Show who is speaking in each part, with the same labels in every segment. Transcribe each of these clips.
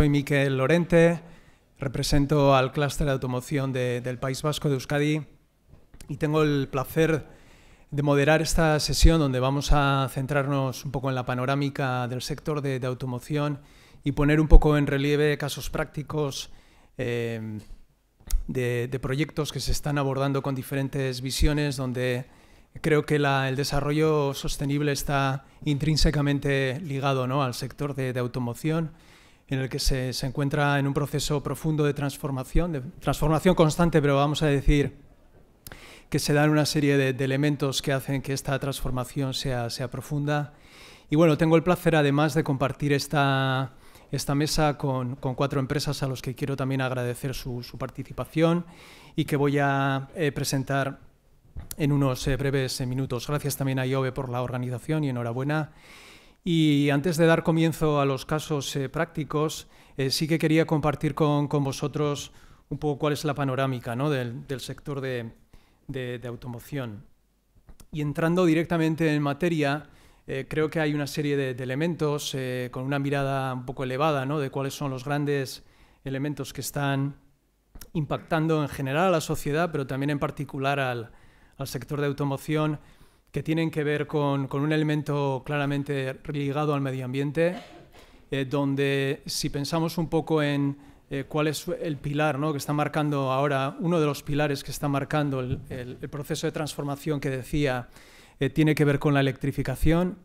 Speaker 1: Soy Miquel Lorente, represento al clúster de automoción del País Vasco de Euskadi y tengo el placer de moderar esta sesión donde vamos a centrarnos un poco en la panorámica del sector de, automoción y poner un poco en relieve casos prácticos eh, de, proyectos que se están abordando con diferentes visiones donde creo que el desarrollo sostenible está intrínsecamente ligado ¿no? al sector de automoción en el que se, encuentra en un proceso profundo de transformación, de transformación constante, pero vamos a decir que se dan una serie de, elementos que hacen que esta transformación sea, sea, profunda. Y bueno, tengo el placer además de compartir esta, esta mesa con, con, cuatro empresas a los que quiero también agradecer su, su participación y que voy a eh, presentar en unos eh, breves eh, minutos. Gracias también a IOVE por la organización y enhorabuena. Y antes de dar comienzo a los casos eh, prácticos, eh, sí que quería compartir con, vosotros un poco cuál es la panorámica del, sector de, automoción. Y entrando directamente en materia, eh, creo que hay una serie de, elementos con una mirada un poco elevada de cuáles son los grandes elementos que están impactando en general a la sociedad, pero también en particular al, al sector de automoción que tienen que ver con, con un elemento claramente ligado al medio ambiente, eh, donde si pensamos un poco en eh, cuál es el pilar ¿no? que está marcando ahora, uno de los pilares que está marcando el, el, proceso de transformación que decía, eh, tiene que ver con la electrificación,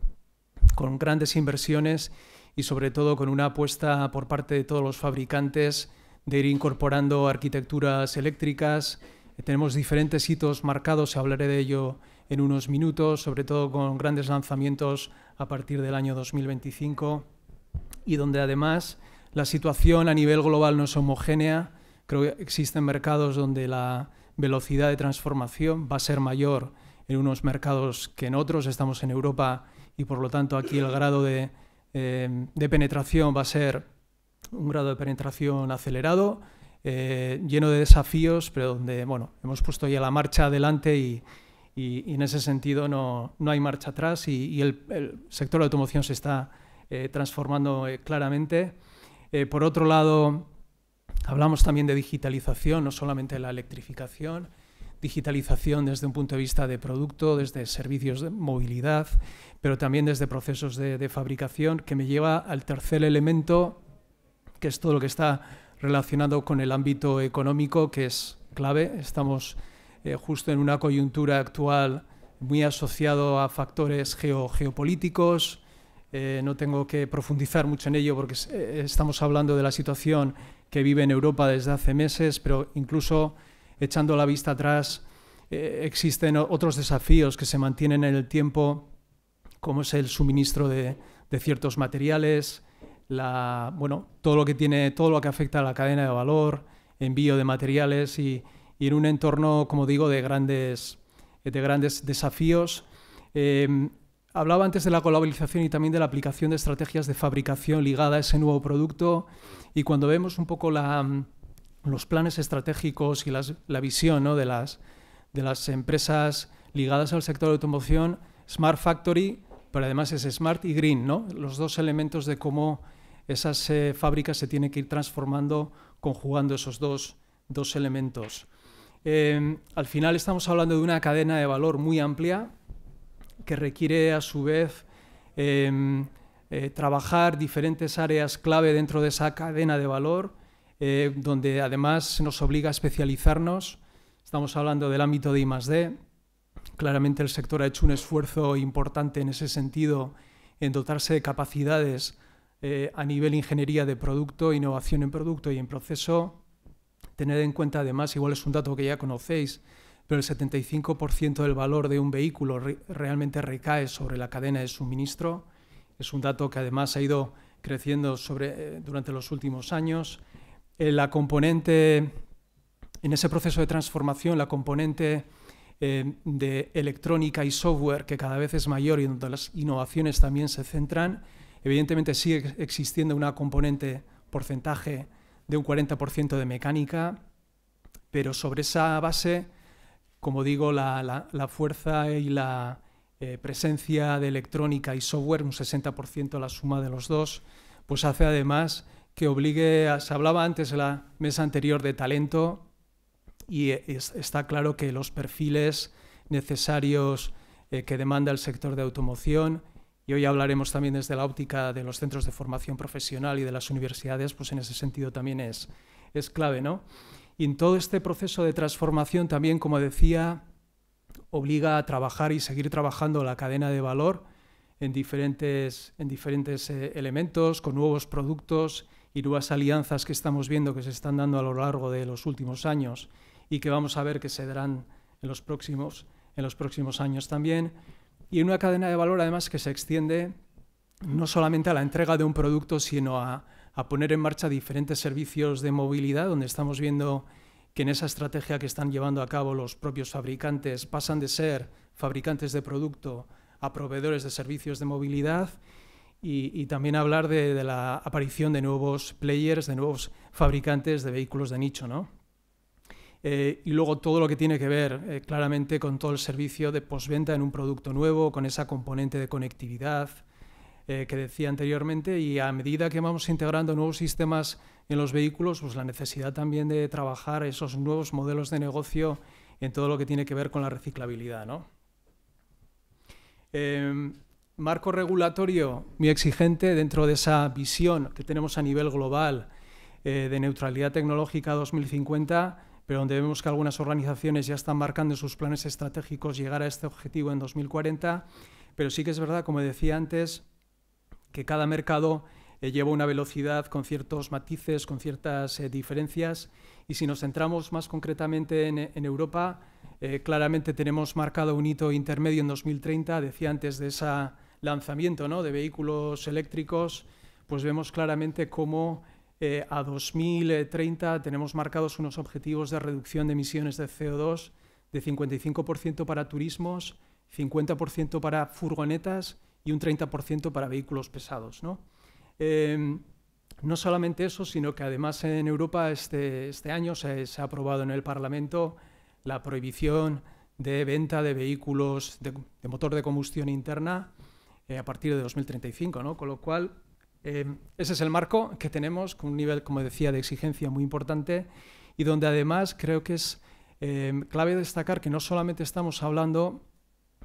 Speaker 1: con grandes inversiones y sobre todo con una apuesta por parte de todos los fabricantes de ir incorporando arquitecturas eléctricas. tenemos diferentes hitos marcados, hablaré de ello en unos minutos, sobre todo con grandes lanzamientos a partir del año 2025 y donde además la situación a nivel global no es homogénea. Creo que existen mercados donde la velocidad de transformación va a ser mayor en unos mercados que en otros. Estamos en Europa y por lo tanto aquí el grado de, eh, de penetración va a ser un grado de penetración acelerado, eh, lleno de desafíos, pero donde bueno, hemos puesto ya la marcha adelante y, y, en ese sentido no, no, hay marcha atrás y, el, sector de la automoción se está eh, transformando eh, claramente. Eh, por otro lado, hablamos también de digitalización, no solamente la electrificación, digitalización desde un punto de vista de producto, desde servicios de movilidad, pero también desde procesos de, de fabricación, que me lleva al tercer elemento, que es todo lo que está relacionado con el ámbito económico, que es clave. Estamos eh, justo en una coyuntura actual muy asociado a factores geo geopolíticos. Eh, no tengo que profundizar mucho en ello porque eh, estamos hablando de la situación que vive en Europa desde hace meses, pero incluso echando la vista atrás existen otros desafíos que se mantienen en el tiempo, como es el suministro de, de ciertos materiales, la, bueno, todo lo que tiene, todo lo que afecta a la cadena de valor, envío de materiales y y en un entorno, como digo, de grandes, de grandes desafíos. Em, hablaba antes de la globalización y también de la aplicación de estrategias de fabricación ligada a ese nuevo producto y cuando vemos un poco los planes estratégicos y la visión de, las, de las empresas ligadas al sector de automoción, Smart Factory, pero además es Smart y Green, ¿no? los dos elementos de cómo esas eh, fábricas se tienen que ir transformando conjugando esos dos, dos elementos. Em, al final estamos hablando de una cadena de valor muy amplia que requiere a su vez em, eh, trabajar diferentes áreas clave dentro de esa cadena de valor, eh, donde además nos obliga a especializarnos. Estamos hablando del ámbito de I+D. Claramente el sector ha hecho un esfuerzo importante en ese sentido, en dotarse de capacidades eh, a nivel ingeniería de producto, innovación en producto y en proceso, Tener en cuenta además, igual es un dato que ya conocéis, pero el 75% del valor de un vehículo realmente recae sobre la cadena de suministro. Es un dato que además ha ido creciendo sobre, eh, durante los últimos años. Eh, la componente, en ese proceso de transformación, la componente eh, de electrónica y software, que cada vez es mayor y donde las innovaciones también se centran, evidentemente sigue existiendo una componente porcentaje de un 40% de mecánica, pero sobre esa base, como digo, la, fuerza y la eh, presencia de electrónica y software, un 60% la suma de los dos, pues hace además que obligue, se hablaba antes en la mesa anterior de talento, y e, está claro que los perfiles necesarios eh, que demanda el sector de automoción y hoy hablaremos también desde la óptica de los centros de formación profesional y de las universidades, pues en ese sentido también es, es clave. ¿no? Y en todo este proceso de transformación también, como decía, obliga a trabajar y seguir trabajando la cadena de valor en diferentes, en diferentes eh, elementos, con nuevos productos y nuevas alianzas que estamos viendo que se están dando a lo largo de los últimos años y que vamos a ver que se darán en los próximos, en los próximos años también y en una cadena de valor, además, que se extiende no solamente a la entrega de un producto, sino a, poner en marcha diferentes servicios de movilidad, donde estamos viendo que en esa estrategia que están llevando a cabo los propios fabricantes pasan de ser fabricantes de producto a proveedores de servicios de movilidad y, también hablar de, de, la aparición de nuevos players, de nuevos fabricantes de vehículos de nicho. ¿no? Eh, y luego todo lo que tiene que ver eh, claramente con todo el servicio de postventa en un producto nuevo, con esa componente de conectividad eh, que decía anteriormente. Y a medida que vamos integrando nuevos sistemas en los vehículos, pues la necesidad también de trabajar esos nuevos modelos de negocio en todo lo que tiene que ver con la reciclabilidad. Em, marco regulatorio muy exigente dentro de esa visión que tenemos a nivel global de neutralidad tecnológica 2050 pero donde vemos que algunas organizaciones ya están marcando sus planes estratégicos llegar a este objetivo en 2040, pero sí que es verdad, como decía antes, que cada mercado eh, lleva una velocidad con ciertos matices, con ciertas eh, diferencias, y si nos centramos más concretamente en, Europa, eh, claramente tenemos marcado un hito intermedio en 2030, decía antes de ese lanzamiento ¿no? de vehículos eléctricos, pues vemos claramente cómo eh, a 2030 tenemos marcados unos objetivos de reducción de emisiones de CO2 de 55% para turismos, 50% para furgonetas y un 30% para vehículos pesados. ¿no? Em, no solamente eso, sino que además en Europa este, este año se, ha aprobado en el Parlamento la prohibición de venta de vehículos de, motor de combustión interna eh, a partir de 2035, ¿no? con lo cual Em, ese es el marco que tenemos, con un nivel, como decía, de exigencia muy importante y donde además creo que es em, clave destacar que no solamente estamos hablando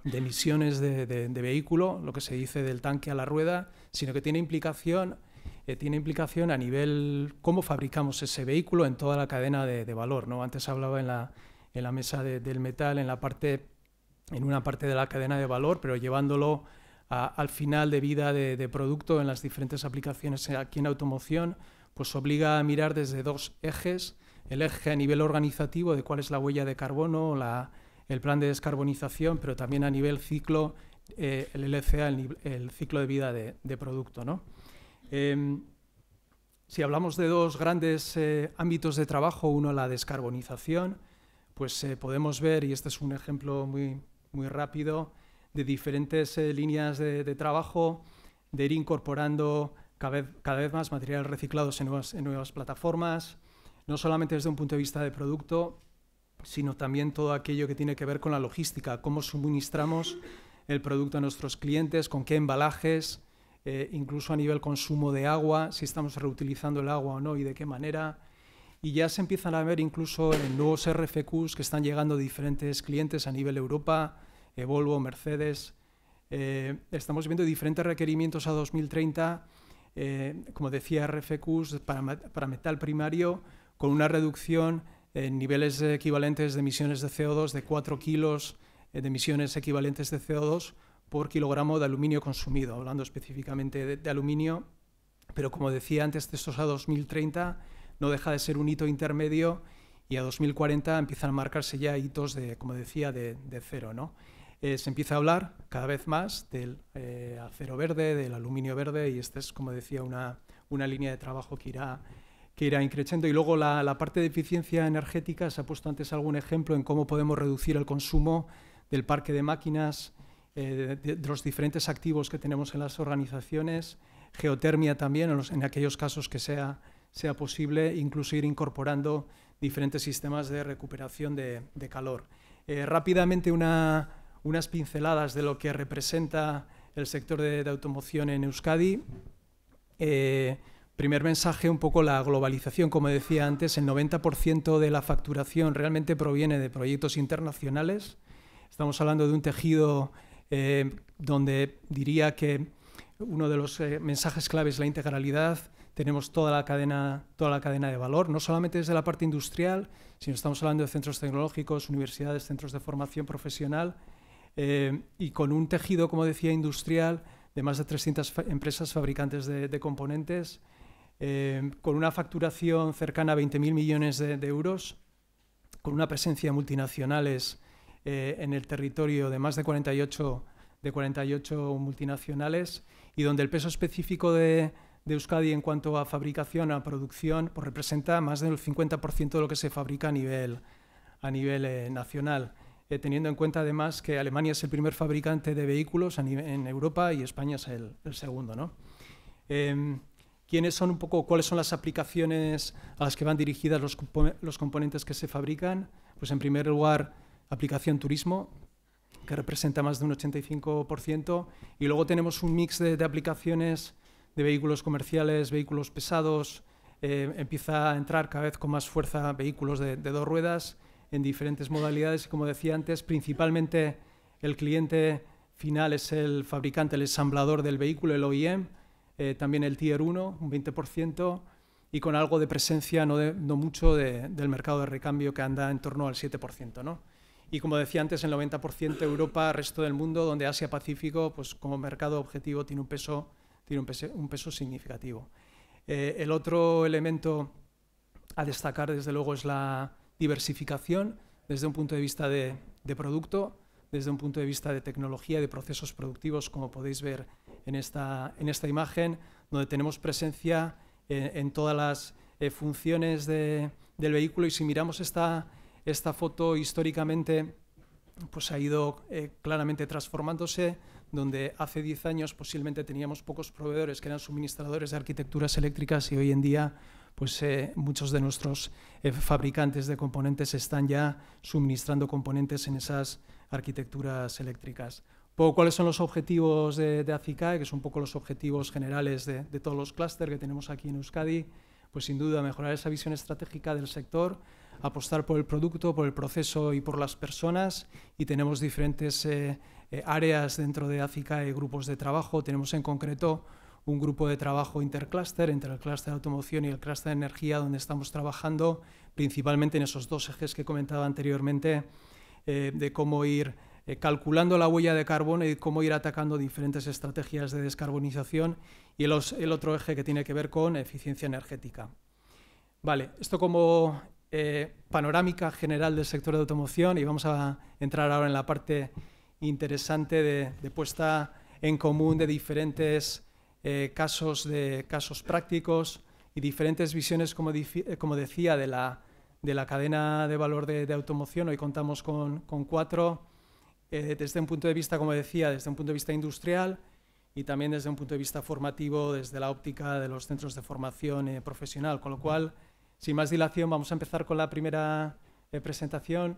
Speaker 1: de emisiones de, vehículo, lo que se dice del tanque a la rueda, sino que tiene implicación, eh, tiene implicación a nivel cómo fabricamos ese vehículo en toda la cadena de, valor. ¿no? Antes hablaba en la, mesa del metal, en, la parte, en una parte de la cadena de valor, pero llevándolo al final de vida de, producto en las diferentes aplicaciones aquí en automoción, pues obliga a mirar desde dos ejes, el eje a nivel organizativo de cuál es la huella de carbono, el plan de descarbonización, pero también a nivel ciclo, eh, el LCA, el, ciclo de vida de, producto. ¿no? Em, si hablamos de dos grandes eh, ámbitos de trabajo, uno la descarbonización, pues eh, podemos ver, y este es un ejemplo muy, muy rápido, de diferentes eh, líneas de, trabajo, de ir incorporando cada vez, cada vez más materiales reciclados en nuevas, plataformas, no solamente desde un punto de vista de producto, sino también todo aquello que tiene que ver con la logística, cómo suministramos el producto a nuestros clientes, con qué embalajes, eh, incluso a nivel consumo de agua, si estamos reutilizando el agua o no y de qué manera. Y ya se empiezan a ver incluso en nuevos RFQs que están llegando diferentes clientes a nivel Europa, eh, Volvo, Mercedes. Eh, estamos viendo diferentes requerimientos a 2030, eh, como decía RFQs, para, metal primario, con una reducción en niveles equivalentes de emisiones de CO2 de 4 kilos de emisiones equivalentes de CO2 por kilogramo de aluminio consumido, hablando específicamente de, aluminio, pero como decía antes, estos a 2030 no deja de ser un hito intermedio y a 2040 empiezan a marcarse ya hitos de, como decía, de, cero, ¿no? Eh, se empieza a hablar cada vez más del eh, acero verde, del aluminio verde, y esta es, como decía, una, una línea de trabajo que irá, que irá Y luego la, parte de eficiencia energética, se ha puesto antes algún ejemplo en cómo podemos reducir el consumo del parque de máquinas, eh, de, los diferentes activos que tenemos en las organizaciones, geotermia también, en, aquellos casos que sea, sea posible, incluso ir incorporando diferentes sistemas de recuperación de, calor. rápidamente una, unas pinceladas de lo que representa el sector de, automoción en Euskadi. Eh, primer mensaje, un poco la globalización. Como decía antes, el 90% de la facturación realmente proviene de proyectos internacionales. Estamos hablando de un tejido eh, donde diría que uno de los eh, mensajes claves es la integralidad. Tenemos toda la, cadena, toda la cadena de valor, no solamente desde la parte industrial, sino estamos hablando de centros tecnológicos, universidades, centros de formación profesional, eh, y con un tejido, como decía, industrial de más de 300 empresas fabricantes de, componentes, eh, con una facturación cercana a 20.000 millones de, euros, con una presencia de multinacionales eh, en el territorio de más de 48, de 48 multinacionales y donde el peso específico de, de Euskadi en cuanto a fabricación, a producción, pues representa más del 50% de lo que se fabrica a nivel, a nivel nacional. Eh, teniendo en cuenta además que Alemania es el primer fabricante de vehículos en Europa y España es el, segundo. ¿no? Em, son un poco, cuáles son las aplicaciones a las que van dirigidas los, componentes que se fabrican? Pues en primer lugar, aplicación turismo, que representa más de un 85%, y luego tenemos un mix de, aplicaciones de vehículos comerciales, vehículos pesados, eh, empieza a entrar cada vez con más fuerza vehículos de dos ruedas, en diferentes modalidades y, como decía antes, principalmente el cliente final es el fabricante, el ensamblador del vehículo, el OEM, eh, también el Tier 1, un 20%, y con algo de presencia, no, de, no mucho, del mercado de recambio que anda en torno al 7%. ¿no? Y como decía antes, el 90% Europa, resto del mundo, donde Asia-Pacífico, pues como mercado objetivo, tiene un peso, tiene un peso, un peso significativo. Eh, el otro elemento a destacar, desde luego, es la, diversificación desde un punto de vista de, producto, desde un punto de vista de tecnología, de procesos productivos, como podéis ver en esta, en esta imagen, donde tenemos presencia eh, en, todas las eh, funciones del vehículo. Y si miramos esta, esta foto históricamente, pues ha ido eh, claramente transformándose, donde hace 10 años posiblemente teníamos pocos proveedores que eran suministradores de arquitecturas eléctricas y hoy en día pues eh, muchos de nuestros eh, fabricantes de componentes están ya suministrando componentes en esas arquitecturas eléctricas. ¿Cuáles son los objetivos de, de ACICAE, que son un poco los objetivos generales de, todos los clústeres que tenemos aquí en Euskadi? Pues sin duda mejorar esa visión estratégica del sector, apostar por el producto, por el proceso y por las personas y tenemos diferentes eh, áreas dentro de ACICAE, grupos de trabajo. Tenemos en concreto un grupo de trabajo intercluster entre el clúster de automoción y el clúster de energía, donde estamos trabajando principalmente en esos dos ejes que he comentado anteriormente, eh, de cómo ir eh, calculando la huella de carbono y cómo ir atacando diferentes estrategias de descarbonización y el, otro eje que tiene que ver con eficiencia energética. Vale, esto como eh, panorámica general del sector de automoción y vamos a entrar ahora en la parte interesante de puesta en común de diferentes eh, casos, de, casos prácticos y diferentes visiones, como, eh, decía, de la, cadena de valor de, automoción. Hoy contamos con, cuatro, eh, desde un punto de vista, como decía, desde un punto de vista industrial y también desde un punto de vista formativo, desde la óptica de los centros de formación profesional. Con lo cual, sin más dilación, vamos a empezar con la primera presentación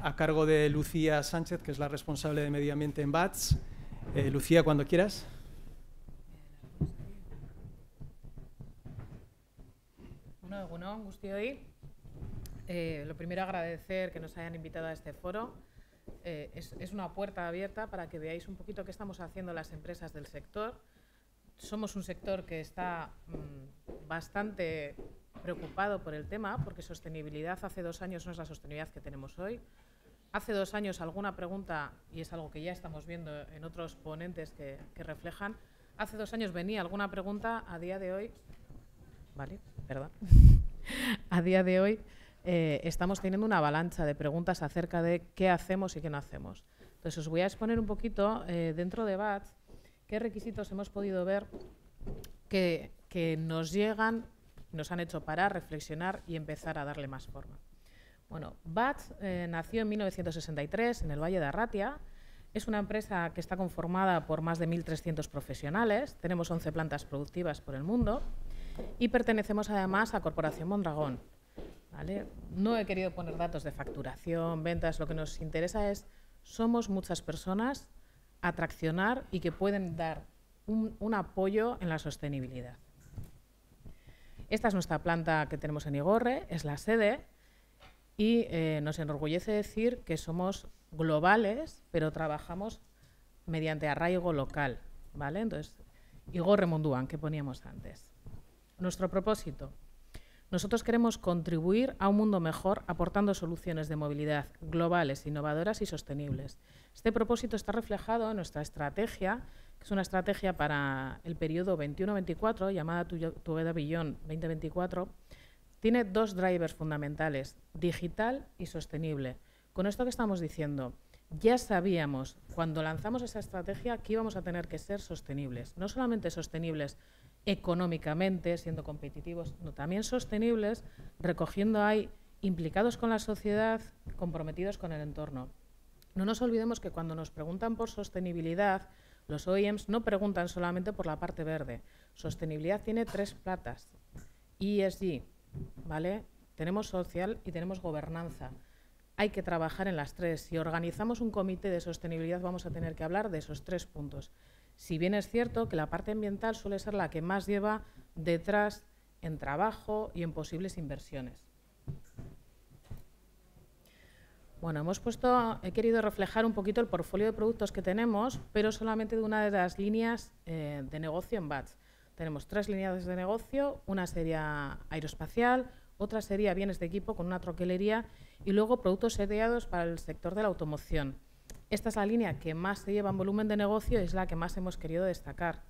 Speaker 1: a cargo de Lucía Sánchez, que es la responsable de Medio Ambiente en BATS. Lucía, cuando quieras.
Speaker 2: Bueno, alguno, hoy. hoy. lo primero, agradecer que nos hayan invitado a este foro. Eh, es, una puerta abierta para que veáis un poquito qué estamos haciendo las empresas del sector. Somos un sector que está mm, bastante preocupado por el tema, porque sostenibilidad hace dos años no es la sostenibilidad que tenemos hoy. Hace dos años alguna pregunta, y es algo que ya estamos viendo en otros ponentes que reflejan, hace dos años venía alguna pregunta, a día de hoy ¿vale? a día de hoy eh, estamos teniendo una avalancha de preguntas acerca de qué hacemos y qué no hacemos. Entonces os voy a exponer un poquito eh, dentro de BATS qué requisitos hemos podido ver que, nos llegan, nos han hecho parar, reflexionar y empezar a darle más forma. Bueno, BATS eh, nació en 1963 en el Valle de Arratia. Es una empresa que está conformada por más de 1.300 profesionales. Tenemos 11 plantas productivas por el mundo y pertenecemos además a Corporación Mondragón. No he querido poner datos de facturación, ventas, lo que nos interesa es, somos muchas personas a traccionar y que pueden dar un, apoyo en la sostenibilidad. Esta es nuestra planta que tenemos en Igorre, es la sede y eh, nos enorgullece decir que somos globales, pero trabajamos mediante arraigo local, ¿vale? Entonces, Igorre Munduan que poníamos antes. Nuestro propósito. Nosotros queremos contribuir a un mundo mejor aportando soluciones de movilidad globales, innovadoras y sostenibles. Este propósito está reflejado en nuestra estrategia, que es una estrategia para el periodo 21-24, llamada Tu, Veda Billón 2024. Tiene dos drivers fundamentales, digital y sostenible. Con esto que estamos diciendo, ya sabíamos cuando lanzamos esa estrategia que íbamos a tener que ser sostenibles. No solamente sostenibles económicamente, siendo competitivos, no también sostenibles, recogiendo ahí implicados con la sociedad, comprometidos con el entorno. No nos olvidemos que cuando nos preguntan por sostenibilidad, los OEMs no preguntan solamente por la parte verde. Sostenibilidad tiene tres platas. ESG, ¿vale? Tenemos social y tenemos gobernanza. Hay que trabajar en las tres. Si organizamos un comité de sostenibilidad vamos a tener que hablar de esos tres puntos. Si bien es cierto que la parte ambiental suele ser la que más lleva detrás en trabajo y en posibles inversiones. Bueno, hemos puesto, he querido reflejar un poquito el portfolio de productos que tenemos, pero solamente de una de las líneas eh, de negocio en BATS. Tenemos tres líneas de negocio, una sería aeroespacial, otra sería bienes de equipo con una troquelería y luego productos sedeados para el sector de la automoción. Esta es la línea que más se lleva en volumen de negocio y es la que más hemos querido destacar.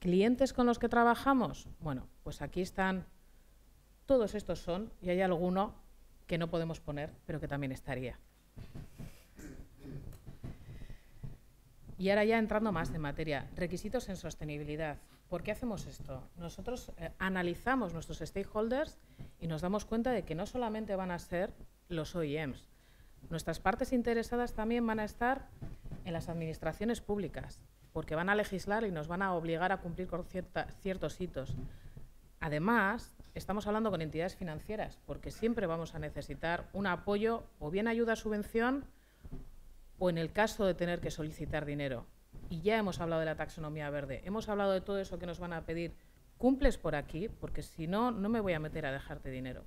Speaker 2: ¿Clientes con los que trabajamos? Bueno, pues aquí están, todos estos son, y hay alguno que no podemos poner, pero que también estaría. Y ahora ya entrando más en materia, requisitos en sostenibilidad. ¿Por qué hacemos esto? Nosotros eh, analizamos nuestros stakeholders y nos damos cuenta de que no solamente van a ser los OEMs, Nuestras partes interesadas también van a estar en las administraciones públicas, porque van a legislar y nos van a obligar a cumplir con ciertos hitos. Además, estamos hablando con entidades financieras, porque siempre vamos a necesitar un apoyo o bien ayuda a subvención o en el caso de tener que solicitar dinero. Y ya hemos hablado de la taxonomía verde, hemos hablado de todo eso que nos van a pedir. Cumples por aquí, porque si no, no me voy a meter a dejarte dinero.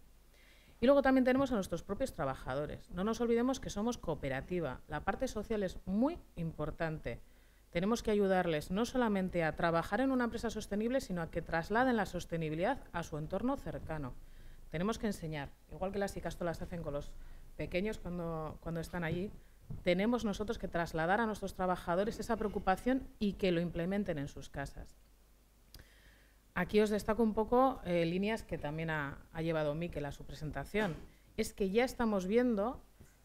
Speaker 2: Y luego también tenemos a nuestros propios trabajadores. No nos olvidemos que somos cooperativa. La parte social es muy importante. Tenemos que ayudarles no solamente a trabajar en una empresa sostenible, sino a que trasladen la sostenibilidad a su entorno cercano. Tenemos que enseñar, igual que las ICASTO hacen con los pequeños cuando, cuando están allí, tenemos nosotros que trasladar a nuestros trabajadores esa preocupación y que lo implementen en sus casas. Aquí os destaco un poco eh, líneas que también ha, ha, llevado Miquel a su presentación. Es que ya estamos viendo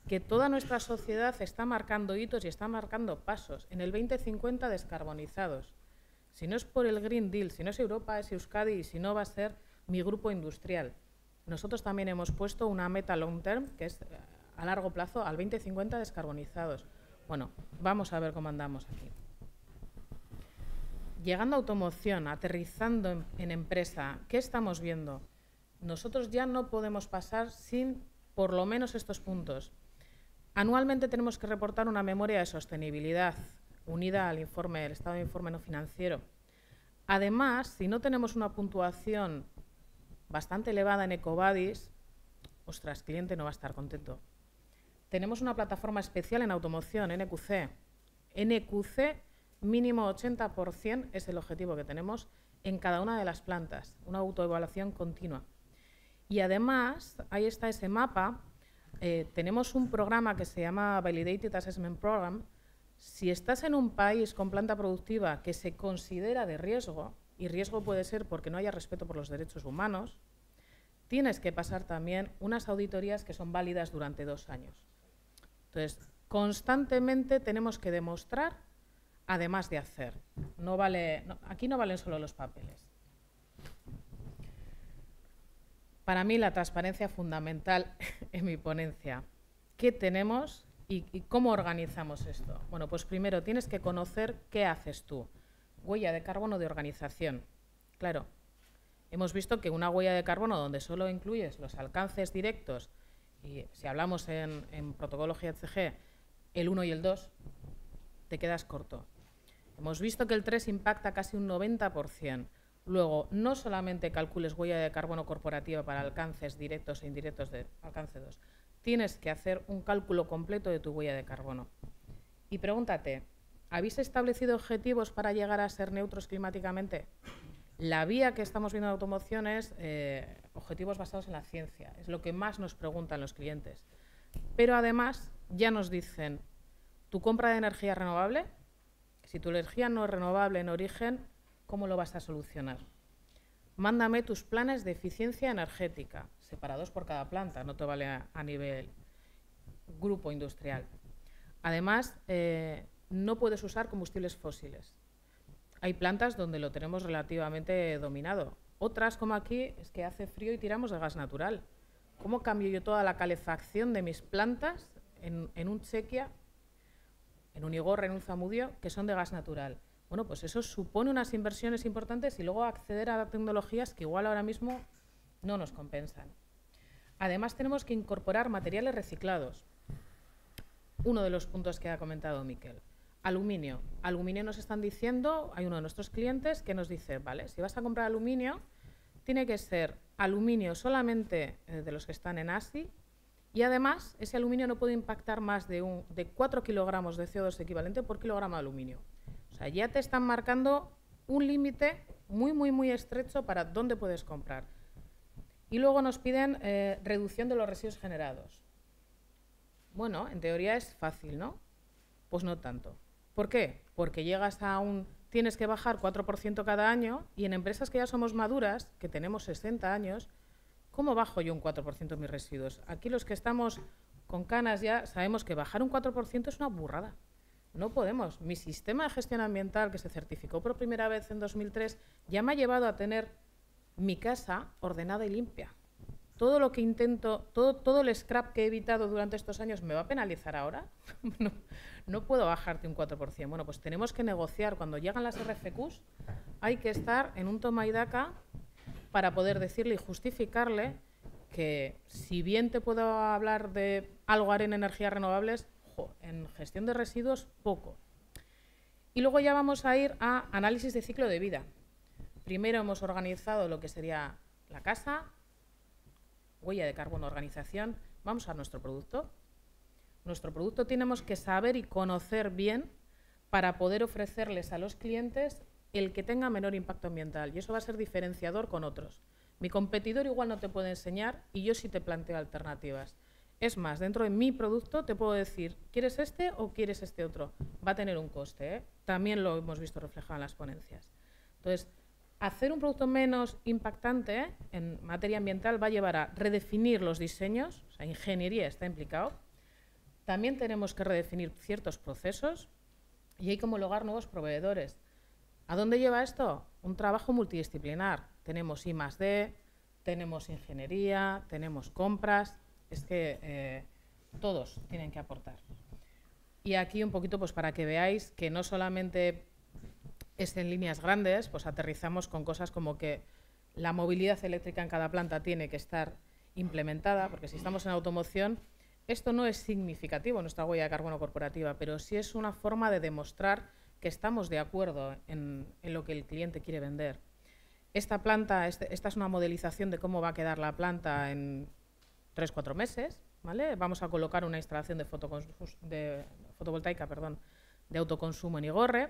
Speaker 2: que toda nuestra sociedad está marcando hitos y está marcando pasos. En el 2050 descarbonizados. Si no es por el Green Deal, si no es Europa, es Euskadi y si no va a ser mi grupo industrial. Nosotros también hemos puesto una meta long term, que es eh, a largo plazo, al 2050 descarbonizados. Bueno, vamos a ver cómo andamos aquí llegando a automoción, aterrizando en, empresa, ¿qué estamos viendo? Nosotros ya no podemos pasar sin por lo menos estos puntos. Anualmente tenemos que reportar una memoria de sostenibilidad unida al informe del estado de informe no financiero. Además, si no tenemos una puntuación bastante elevada en Ecovadis, ostras, cliente no va a estar contento. Tenemos una plataforma especial en automoción, NQC. NQC mínimo 80% es el objetivo que tenemos en cada una de las plantas, una autoevaluación continua. Y además, ahí está ese mapa, eh, tenemos un programa que se llama Validated Assessment Program. Si estás en un país con planta productiva que se considera de riesgo, y riesgo puede ser porque no haya respeto por los derechos humanos, tienes que pasar también unas auditorías que son válidas durante dos años. Entonces, constantemente tenemos que demostrar además de hacer. No vale, aquí no valen solo los papeles. Para mí la transparencia fundamental en mi ponencia. ¿Qué tenemos y, cómo organizamos esto? Bueno, pues primero tienes que conocer qué haces tú. Huella de carbono de organización. Claro, hemos visto que una huella de carbono donde solo incluyes los alcances directos, y si hablamos en, en protocolo GHG, el 1 y el 2, te quedas corto. Hemos visto que el 3 impacta casi un 90%. Luego, no solamente calcules huella de carbono corporativa para alcances directos e indirectos de alcance 2, tienes que hacer un cálculo completo de tu huella de carbono. Y pregúntate, ¿habéis establecido objetivos para llegar a ser neutros climáticamente? La vía que estamos viendo en automoción es eh, objetivos basados en la ciencia, es lo que más nos preguntan los clientes. Pero además ya nos dicen, tu compra de energía renovable si tu energía no es renovable en origen, ¿cómo lo vas a solucionar? Mándame tus planes de eficiencia energética, separados por cada planta, no te vale a, nivel grupo industrial. Además, eh, no puedes usar combustibles fósiles. Hay plantas donde lo tenemos relativamente dominado. Otras, como aquí, es que hace frío y tiramos de gas natural. ¿Cómo cambio yo toda la calefacción de mis plantas en, en un Chequia en unigor en zamudio que son de gas natural. Bueno, pues eso supone unas inversiones importantes y luego acceder a tecnologías que igual ahora mismo no nos compensan. Además, tenemos que incorporar materiales reciclados. Uno de los puntos que ha comentado Miquel. Aluminio. Aluminio nos están diciendo, hay uno de nuestros clientes que nos dice, vale, si vas a comprar aluminio, tiene que ser aluminio solamente eh, de los que están en ASI y además, ese aluminio no puede impactar más de, un, de 4 kilogramos de CO2 equivalente por kilogramo de aluminio. O sea, ya te están marcando un límite muy, muy, muy estrecho para dónde puedes comprar. Y luego nos piden eh, reducción de los residuos generados. Bueno, en teoría es fácil, ¿no? Pues no tanto. ¿Por qué? Porque llegas a un... Tienes que bajar 4% cada año y en empresas que ya somos maduras, que tenemos 60 años, ¿Cómo bajo yo un 4% mis residuos? Aquí los que estamos con canas ya sabemos que bajar un 4% es una burrada. No podemos. Mi sistema de gestión ambiental, que se certificó por primera vez en 2003, ya me ha llevado a tener mi casa ordenada y limpia. Todo lo que intento, todo, el scrap que he evitado durante estos años, ¿me va a penalizar ahora? no, no puedo bajarte un 4%. Bueno, pues tenemos que negociar. Cuando llegan las RFQs, hay que estar en un toma y daca para poder decirle y justificarle que si bien te puedo hablar de algo en energías renovables, en gestión de residuos poco. Y luego ya vamos a ir a análisis de ciclo de vida. Primero hemos organizado lo que sería la casa, huella de carbono, organización. Vamos a nuestro producto. Nuestro producto tenemos que saber y conocer bien para poder ofrecerles a los clientes el que tenga menor impacto ambiental y eso va a ser diferenciador con otros. Mi competidor igual no te puede enseñar y yo sí te planteo alternativas. Es más, dentro de mi producto te puedo decir, ¿quieres este o quieres este otro? Va a tener un coste, ¿eh? también lo hemos visto reflejado en las ponencias. Entonces, hacer un producto menos impactante ¿eh? en materia ambiental va a llevar a redefinir los diseños, o sea, ingeniería está implicado. También tenemos que redefinir ciertos procesos y hay como homologar nuevos proveedores. ¿A dónde lleva esto? Un trabajo multidisciplinar. Tenemos I D, tenemos ingeniería, tenemos compras, es que eh, todos tienen que aportar. Y aquí un poquito pues para que veáis que no solamente es en líneas grandes, pues aterrizamos con cosas como que la movilidad eléctrica en cada planta tiene que estar implementada, porque si estamos en automoción, esto no es significativo, nuestra huella de carbono corporativa, pero sí es una forma de demostrar que estamos de acuerdo en, lo que el cliente quiere vender. Esta planta, este, esta es una modelización de cómo va a quedar la planta en 3-4 meses. ¿vale? Vamos a colocar una instalación de, de fotovoltaica perdón, de autoconsumo en Igorre.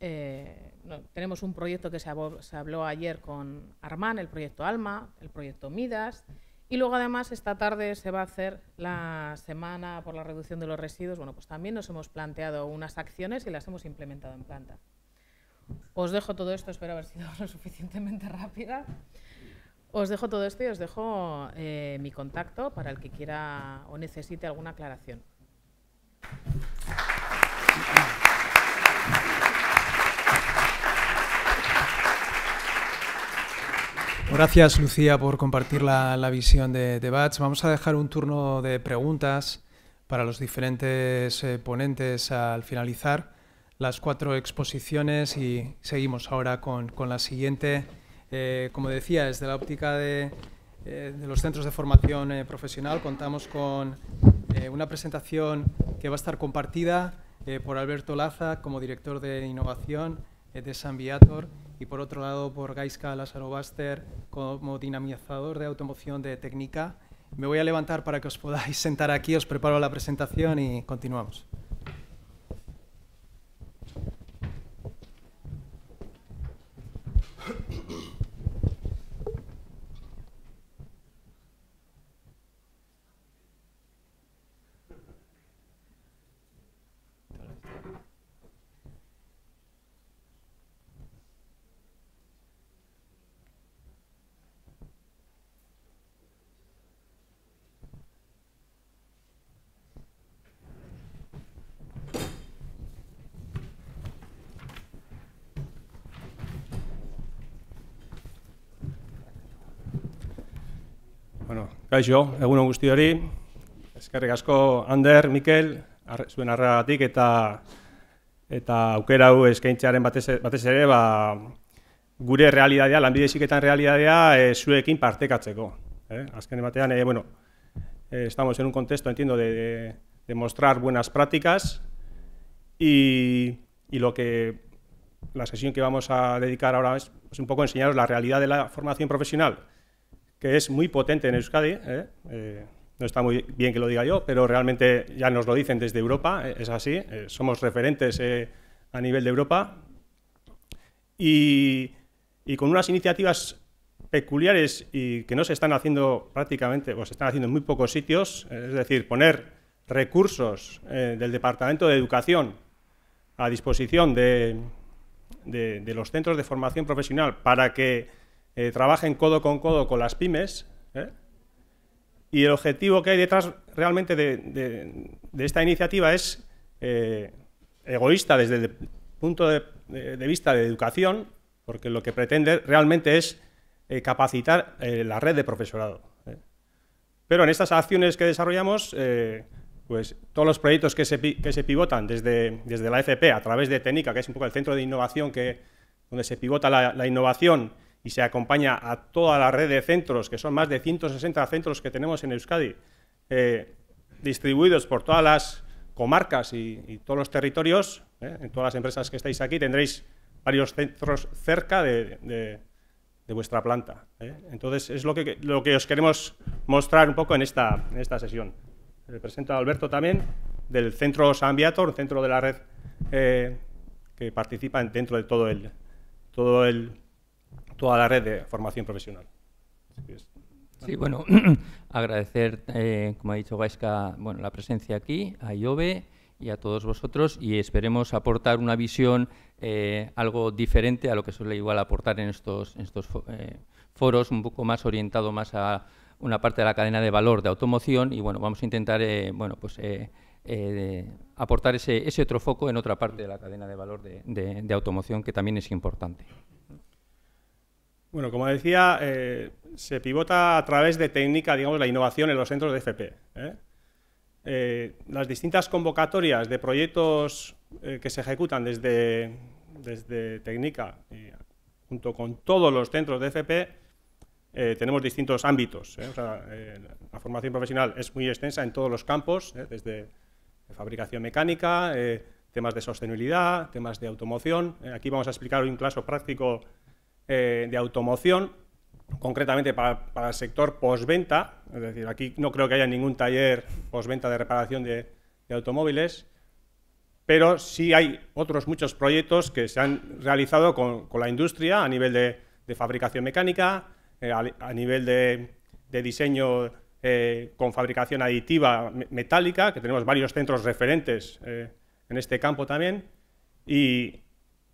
Speaker 2: Eh, tenemos un proyecto que se, habló, ayer con Armán, el proyecto ALMA, el proyecto MIDAS y luego además esta tarde se va a hacer la semana por la reducción de los residuos. Bueno, pues también nos hemos planteado unas acciones y las hemos implementado en planta. Os dejo todo esto, espero haber sido lo suficientemente rápida. Os dejo todo esto y os dejo eh, mi contacto para el que quiera o necesite alguna aclaración.
Speaker 1: Gracias, Lucía, por compartir la, visión de, BATS. Vamos a dejar un turno de preguntas para los diferentes eh, ponentes al finalizar las cuatro exposiciones y seguimos ahora con, la siguiente. Eh, como decía, desde la óptica de, eh, los centros de formación profesional contamos con una presentación que va a estar compartida por Alberto Laza como director de innovación de San Viator y por otro lado por Gaiska Lázaro Baster como dinamizador de automoción de técnica. Me voy a levantar para que os podáis sentar aquí, os preparo la presentación y continuamos.
Speaker 3: Kaixo, egun guzti hori. Eskerrik asko Ander, Mikel, arre, zuen arragatik eta eta aukera hau eskaintzearen batez batez ere, ba, gure realitatea, lanbide ziketan realitatea, e, eh, zuekin partekatzeko, eh? Azken batean, e, bueno, eh, estamos en un contexto, entiendo, de, de, mostrar buenas prácticas y y lo que la sesión que vamos a dedicar ahora es, es un poco enseñaros la realidad de la formación profesional. que es muy potente en Euskadi. ¿eh? Eh, no está muy bien que lo diga yo, pero realmente ya nos lo dicen desde Europa, eh, es así. somos referentes a nivel de Europa. Y, con unas iniciativas peculiares y que no se están haciendo prácticamente, o se están haciendo en muy pocos sitios, es decir, poner recursos del Departamento de Educación a disposición de los centros de formación profesional para que eh, en codo con codo con las pymes. ¿eh? Y el objetivo que hay detrás realmente de, esta iniciativa es eh, egoísta desde el punto de, vista de educación, porque lo que pretende realmente es eh, capacitar la red de profesorado. Pero en estas acciones que desarrollamos, pues todos los proyectos que se, pivotan desde, desde, la FP a través de TENICA, que es un poco el centro de innovación que, donde se pivota la innovación y se acompaña a toda la red de centros, que son más de 160 centros que tenemos en Euskadi, eh, distribuidos por todas las comarcas y, todos los territorios, eh, en todas las empresas que estáis aquí tendréis varios centros cerca de, vuestra planta. Eh. Entonces, es lo que, lo que os queremos mostrar un poco en esta, esta sesión. Le presento a Alberto también, del Centro San centro de la red que participa dentro de todo el,
Speaker 4: todo el toda la red de formación profesional. Sí, bueno, agradecer, eh, como ha dicho Gaisca, bueno, la presencia aquí, a Iove y a todos vosotros y esperemos aportar una visión eh, algo diferente a lo que suele igual aportar en estos, eh, foros, un poco más orientado más a una parte de la cadena de valor de automoción y bueno, vamos a intentar bueno, pues, aportar ese, ese, otro foco en otra parte de la cadena de valor de automoción que también es importante.
Speaker 3: Bueno, como decía, eh, se pivota a través de técnica, digamos, la innovación en los centros de FP. ¿eh? Eh, las distintas convocatorias de proyectos que se ejecutan desde, desde Técnica, junto con todos los centros de FP, tenemos distintos ámbitos. la formación profesional es muy extensa en todos los campos, desde fabricación mecánica, temas de sostenibilidad, temas de automoción. aquí vamos a explicar un caso práctico eh, de automoción, concretamente para, el sector postventa, es decir, aquí no creo que haya ningún taller postventa de reparación de, automóviles, pero sí hay otros muchos proyectos que se han realizado con, la industria a nivel de, fabricación mecánica, eh, a, nivel de, diseño eh, con fabricación aditiva metálica, que tenemos varios centros referentes en este campo también, y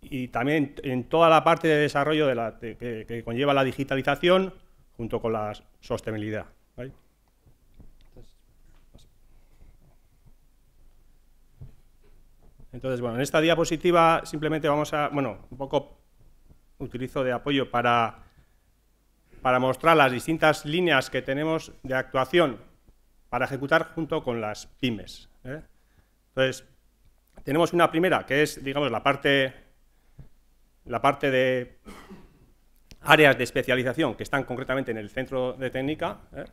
Speaker 3: y también en toda la parte de desarrollo que, conlleva la digitalización junto con la sostenibilidad. Entonces, bueno, en esta diapositiva simplemente vamos a, bueno, un poco utilizo de apoyo para, mostrar las distintas líneas que tenemos de actuación para ejecutar junto con las pymes. ¿eh? Entonces, tenemos una primera, que es, digamos, la parte la parte de áreas de especialización que están concretamente en el centro de técnica. ¿eh?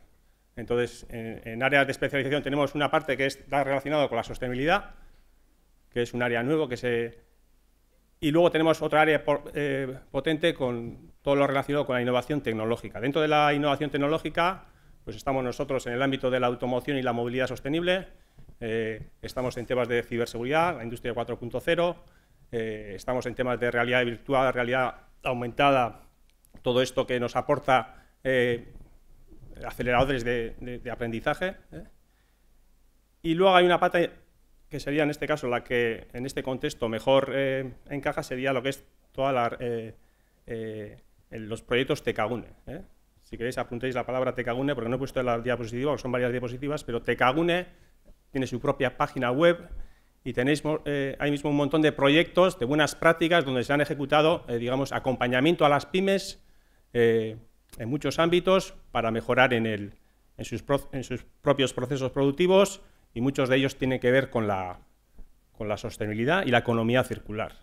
Speaker 3: Entonces, en, áreas de especialización tenemos una parte que está relacionada con la sostenibilidad, que es un área nuevo que se... Y luego tenemos otra área eh, potente con todo lo relacionado con la innovación tecnológica. Dentro de la innovación tecnológica, pues estamos nosotros en el ámbito de la automoción y la movilidad sostenible, eh, estamos en temas de ciberseguridad, la industria 4.0, eh, estamos en temas de realidad virtual, realidad aumentada, todo esto que nos aporta eh, aceleradores de, aprendizaje. ¿eh? Y luego hay una pata que sería en este caso la que en este contexto mejor encaja, sería lo que es toda los proyectos Tecagune. Si queréis apuntéis la palabra Tecagune, porque no he puesto la diapositiva, son varias diapositivas, pero Tecagune tiene su propia página web, y tenéis eh, ahí mismo un montón de proyectos de buenas prácticas donde se han ejecutado, eh, digamos, acompañamiento a las pymes eh, en muchos ámbitos para mejorar en, sus en, sus propios procesos productivos y muchos de ellos tienen que ver con la, con la sostenibilidad y la economía circular.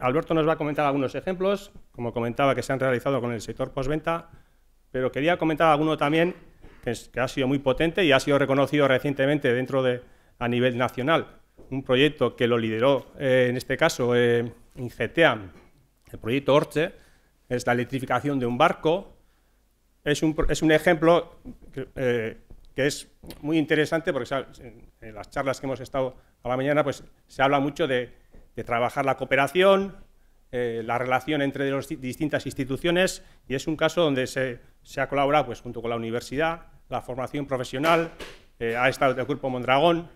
Speaker 3: Alberto nos va a comentar algunos ejemplos, como comentaba, que se han realizado con el sector postventa, pero quería comentar alguno también que ha sido muy potente y ha sido reconocido recientemente dentro de a nivel nacional. Un proyecto que lo lideró, eh, en este caso, eh, Ingeteam, el proyecto Orche, es la electrificación de un barco. Es un, es un ejemplo eh, que, es muy interesante porque en, las charlas que hemos estado a la mañana pues, se habla mucho de, trabajar la cooperación, eh, la relación entre las distintas instituciones y es un caso donde se, se, ha colaborado pues, junto con la universidad, la formación profesional, ha estado el Grupo Mondragón,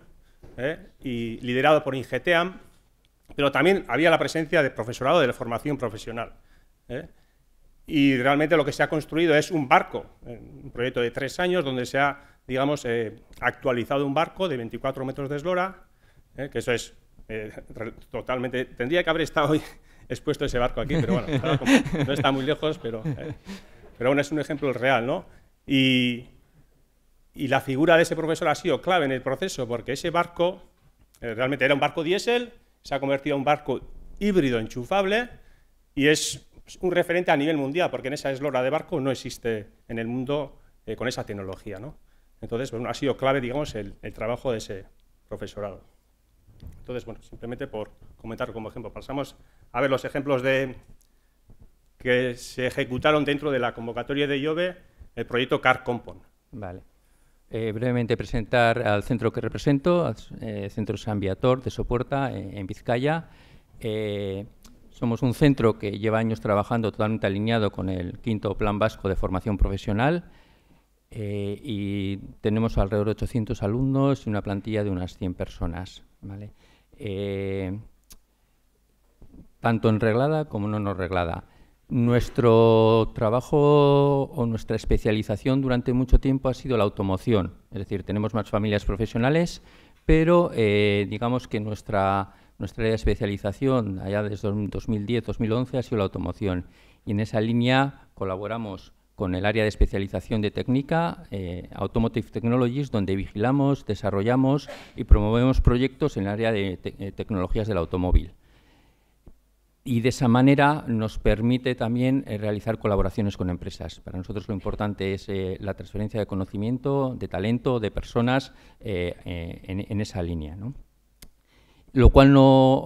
Speaker 3: ¿eh? y liderado por Ingeteam, pero también había la presencia de profesorado de la formación profesional. ¿eh? Y realmente lo que se ha construido es un barco, eh, un proyecto de tres años donde se ha, digamos, actualizado un barco de 24 metros de eslora, que eso es totalmente... Tendría que haber estado expuesto ese barco aquí, pero bueno, no está muy lejos, pero, pero aún es un ejemplo real, ¿no? Y, y la figura de ese profesor ha sido clave en el proceso porque ese barco eh, realmente era un barco diésel, se ha convertido en un barco híbrido enchufable y es un referente a nivel mundial porque en esa eslora de barco no existe en el mundo eh, con esa tecnología. Entonces, bueno, ha sido clave, digamos, el, trabajo de ese profesorado. Entonces, bueno, simplemente por comentar como ejemplo, pasamos a ver los ejemplos de que se ejecutaron dentro de la convocatoria de Iove, el proyecto CAR Compon. Vale.
Speaker 4: Eh, brevemente presentar al centro que represento, al eh, Centro San Viator de Soporta, eh, en Vizcaya. somos un centro que lleva años trabajando totalmente alineado con el quinto Plan Vasco de Formación Profesional y tenemos alrededor de 800 alumnos y una plantilla de unas 100 personas. tanto en reglada como no en reglada. Nuestro trabajo o nuestra especialización durante mucho tiempo ha sido la automoción, es decir, tenemos más familias profesionales, pero eh, digamos que nuestra, nuestra área de especialización allá desde 2010-2011 ha sido la automoción y en esa línea colaboramos con el área de especialización de técnica, eh, Automotive Technologies, donde vigilamos, desarrollamos y promovemos proyectos en el área de eh, tecnologías del automóvil y de esa manera nos permite también eh, realizar colaboraciones con empresas. Para nosotros lo importante es eh, la transferencia de conocimiento, de talento, de personas eh, en, esa línea. Lo cual no,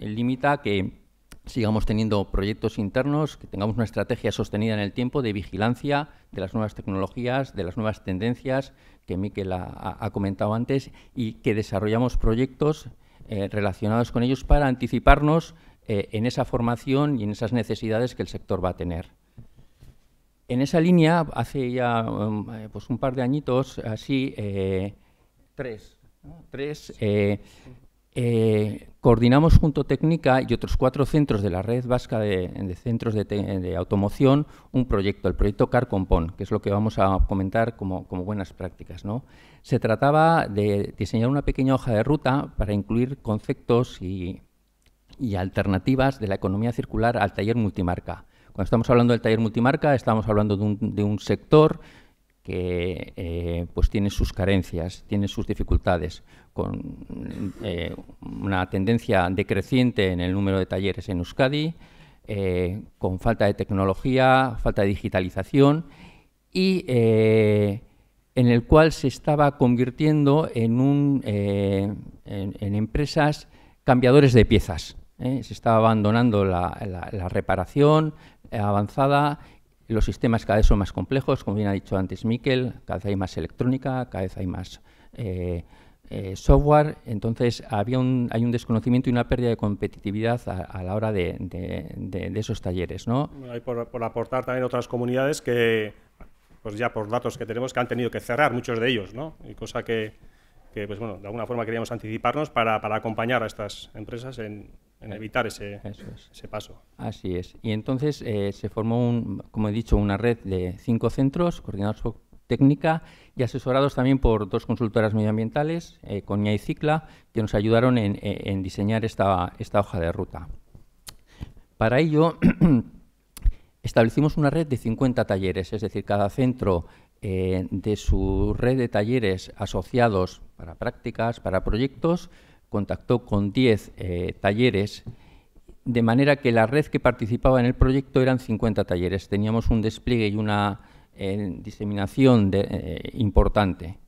Speaker 4: limita que sigamos teniendo proyectos internos, que tengamos una estrategia sostenida en el tiempo de vigilancia de las nuevas tecnologías, de las nuevas tendencias que Miquel ha, comentado antes y que desarrollamos proyectos relacionados con ellos para anticiparnos eh, en esa formación y en esas necesidades que el sector va a tener. En esa línea, hace ya um, eh, pues un par de añitos, así, eh, tres, coordinamos junto Técnica y otros cuatro centros de la red vasca de, centros de, automoción un proyecto, el proyecto Car Compon, que es lo que vamos a comentar como, como buenas prácticas. ¿no? Se trataba de diseñar una pequeña hoja de ruta para incluir conceptos y y alternativas de la economía circular al taller multimarca. Cuando estamos hablando del taller multimarca, estamos hablando de un, sector que eh, pues tiene sus carencias, tiene sus dificultades, con eh, una tendencia decreciente en el número de talleres en Euskadi, eh, con falta de tecnología, falta de digitalización y en el cual se estaba convirtiendo en, un, en empresas cambiadores de piezas. ¿eh? se está abandonando la, reparación avanzada, los sistemas cada vez son más complejos, como bien ha dicho antes Miquel, cada vez hay más electrónica, cada vez hay más eh, eh, software, entonces había un, hay un desconocimiento y una pérdida de competitividad a, la hora de, esos talleres. ¿no?
Speaker 3: por, aportar también otras comunidades que, pues ya por datos que tenemos, que han tenido que cerrar muchos de ellos, ¿no? y cosa que, pues bueno, de alguna forma queríamos anticiparnos para acompañar a estas empresas en, en eh, evitar ese, paso.
Speaker 4: Así es. Y entonces eh, se formó, un, como he dicho, una red de cinco centros coordinados por técnica y asesorados también por dos consultoras medioambientales, eh, Coña y Cicla, que nos ayudaron en, eh, diseñar esta, hoja de ruta. Para ello, establecimos una red de 50 talleres, es decir, cada centro de su red de talleres asociados para prácticas, para proyectos, contactó con 10 eh, talleres, de manera que la red que participaba en el proyecto eran 50 talleres. Teníamos un despliegue y una eh, diseminación eh, importante.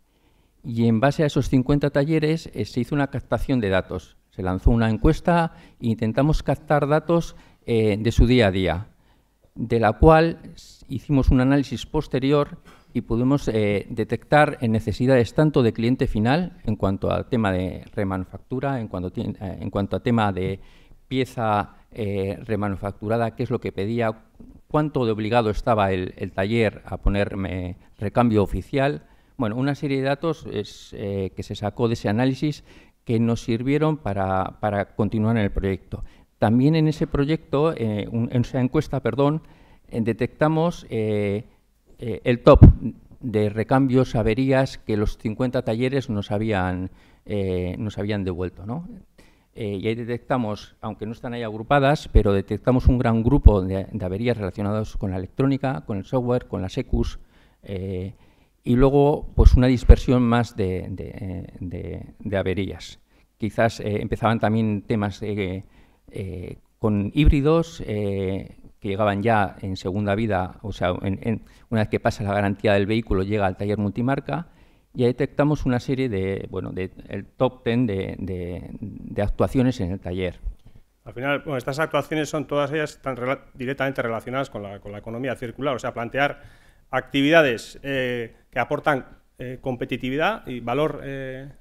Speaker 4: Y en base a esos 50 talleres se hizo una captación de datos. Se lanzó una encuesta e intentamos captar datos de su día a día, de la cual hicimos un análisis posterior y pudimos eh, detectar necesidades tanto de cliente final en cuanto al tema de remanufactura, en cuanto, eh, en cuanto a tema de pieza eh, remanufacturada, qué es lo que pedía, cuánto de obligado estaba el, taller a ponerme recambio oficial. Bueno, una serie de datos que se sacó de ese análisis que nos sirvieron para, continuar en el proyecto. También en ese proyecto, en esa encuesta, perdón, detectamos eh, el top de recambios, averías que los 50 talleres nos habían, eh, nos habían devuelto. ¿no? Eh, y ahí detectamos, aunque no están ahí agrupadas, pero detectamos un gran grupo de, averías relacionadas con la electrónica, con el software, con las ECUs, y luego pues una dispersión más de, averías. Quizás empezaban también temas con híbridos, que llegaban ya en segunda vida, o sea, una vez que pasa la garantía del vehículo, llega al taller multimarca y ahí detectamos una serie de, bueno, de, top ten de, actuaciones en el taller.
Speaker 3: Al final, bueno, estas actuaciones son todas ellas directamente relacionadas con la, economía circular, o sea, plantear actividades eh, que aportan eh, competitividad y valor eh,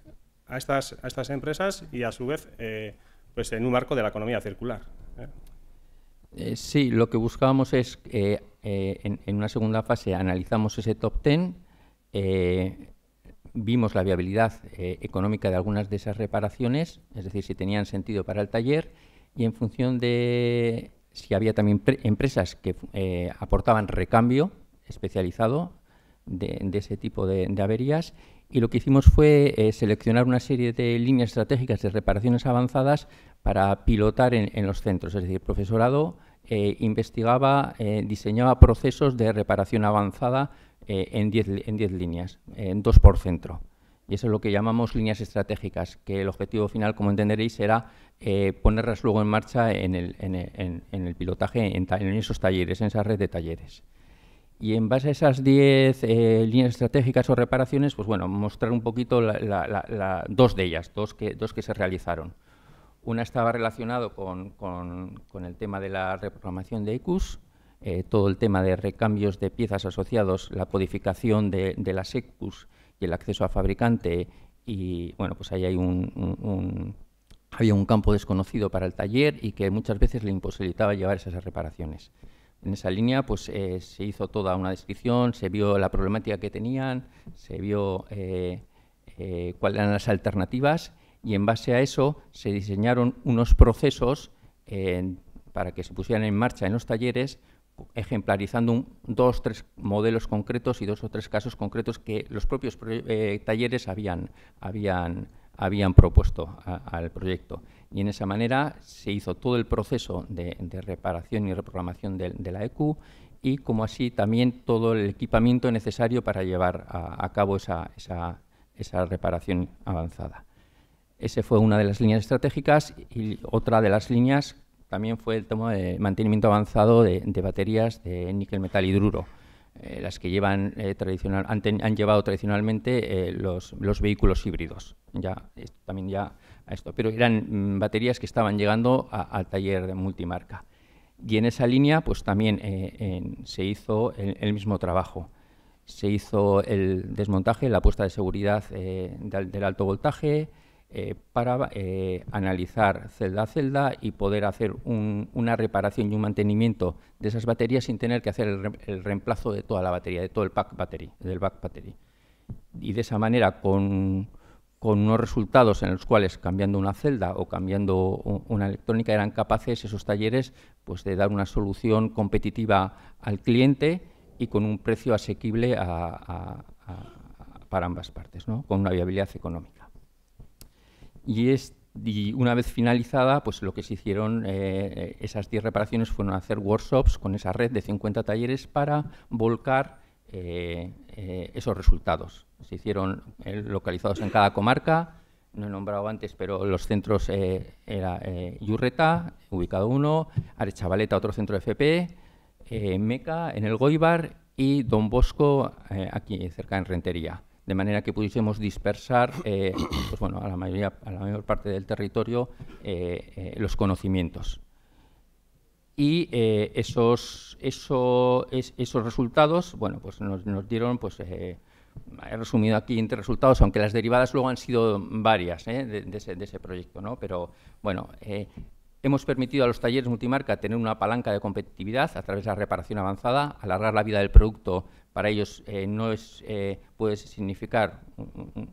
Speaker 3: a, estas, a estas empresas y a su vez pues en un marco de la economía circular.
Speaker 4: Eh, sí, lo que buscábamos es, que eh, eh, en, una segunda fase analizamos ese top 10, vimos la viabilidad económica de algunas de esas reparaciones, es decir, si tenían sentido para el taller, y en función de si había también empresas que aportaban recambio especializado de, ese tipo de averías, y lo que hicimos fue eh, seleccionar una serie de líneas estratégicas de reparaciones avanzadas para pilotar en, los centros. Es decir, el profesorado eh, investigaba, eh, diseñaba procesos de reparación avanzada en 10 en diez líneas, en dos por centro. Y eso es lo que llamamos líneas estratégicas, que el objetivo final, como entenderéis, era ponerlas luego en marcha en el pilotaje, en esos talleres, en esa red de talleres. Y en base a esas 10 eh, líneas estratégicas o reparaciones, pues bueno, mostrar un poquito la, dos de ellas, dos que, dos que se realizaron. Una estaba relacionado con, el tema de la reprogramación de ECUS, eh, todo el tema de recambios de piezas asociados, la codificación de, las ECUS y el acceso a fabricante. Y bueno, pues ahí hay un, había un campo desconocido para el taller y que muchas veces le imposibilitaba llevar esas reparaciones. En esa línea pues, eh, se hizo toda una descripción, se vio la problemática que tenían, se vio eh, eh, cuáles eran las alternativas y en base a eso se diseñaron unos procesos para que se pusieran en marcha en los talleres, ejemplarizando dos dos, tres modelos concretos y dos o tres casos concretos que los propios talleres habían, propuesto al proyecto. Y en esa manera se hizo todo el proceso de, reparación y reprogramación de, la EQ y como así también todo el equipamiento necesario para llevar a, cabo esa, esa, reparación avanzada. Esa fue una de las líneas estratégicas y otra de las líneas también fue el tema de mantenimiento avanzado de, baterías de níquel metal hidruro, eh, las que llevan, eh, tradicional, han, llevado tradicionalmente eh, los, vehículos híbridos. Ya, también ya esto, pero eran mm, baterías que estaban llegando al taller de multimarca. Y en esa línea, pues también eh, se hizo el, mismo trabajo. Se hizo el desmontaje, la puesta de seguridad eh, del, alto voltaje eh, para analizar celda a celda y poder hacer una reparación y un mantenimiento de esas baterías sin tener que hacer el, reemplazo de toda la batería, de todo el pack battery, del back battery. Y de esa manera, con con unos resultados en los cuales cambiando una celda o cambiando una electrónica eran capaces esos talleres pues, de dar una solución competitiva al cliente y con un precio asequible para ambas partes, con una viabilidad económica. Y, es, una vez finalizada, pues lo que se hicieron eh, eh, esas 10 reparaciones fueron hacer workshops con esa red de 50 talleres para volcar eh, eh, esos resultados. Se hicieron eh, localizados en cada comarca, no he nombrado antes, pero los centros eran eh, era Yurreta, ubicado uno, Arechavaleta, otro centro de FP, Meca, en el Goibar y Don Bosco, aquí cerca en Rentería. De manera que pudiésemos dispersar pues a, la mayoría, a la mayor parte del territorio los conocimientos y eh, esos, esos resultados bueno, pues nos, dieron, pues, eh, he resumido aquí entre resultados, aunque las derivadas luego han sido varias eh, de, ese, proyecto, ¿no? pero bueno, hemos permitido a los talleres multimarca tener una palanca de competitividad a través de la reparación avanzada, alargar la vida del producto para ellos no es, puede significar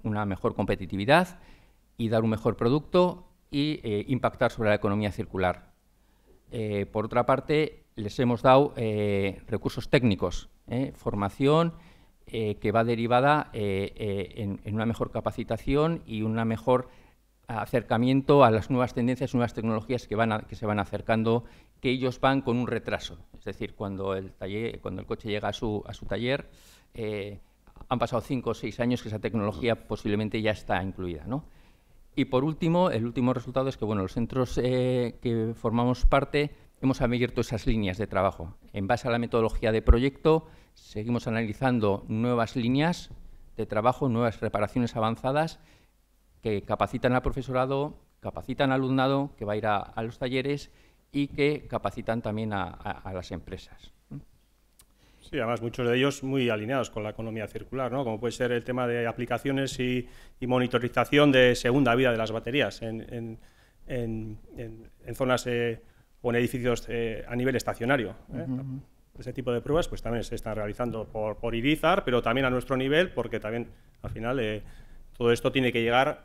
Speaker 4: una mejor competitividad y dar un mejor producto y impactar sobre la economía circular eh, por otra parte, les hemos dado eh, recursos técnicos, eh, formación que va derivada en, una mejor capacitación y un mejor acercamiento a las nuevas tendencias, nuevas tecnologías que, se van acercando, que ellos van con un retraso. Es decir, cuando el, coche llega a su, a su taller, han pasado cinco o seis años que esa tecnología posiblemente ya está incluida. ¿no? Y por último, el último resultado es que bueno, los centros eh, que formamos parte hemos abierto esas líneas de trabajo. En base a la metodología de proyecto, seguimos analizando nuevas líneas de trabajo, nuevas reparaciones avanzadas que capacitan al profesorado, capacitan al alumnado que va a ir a, los talleres y que capacitan también a las empresas.
Speaker 3: Sí, además muchos de ellos muy alineados con la economía circular, ¿no? Como puede ser el tema de aplicaciones y, monitorización de segunda vida de las baterías en, zonas eh, o en edificios eh, a nivel estacionario. ¿eh? Ese tipo de pruebas pues también se están realizando por, por, Irizar, pero también a nuestro nivel, porque también al final todo esto tiene que llegar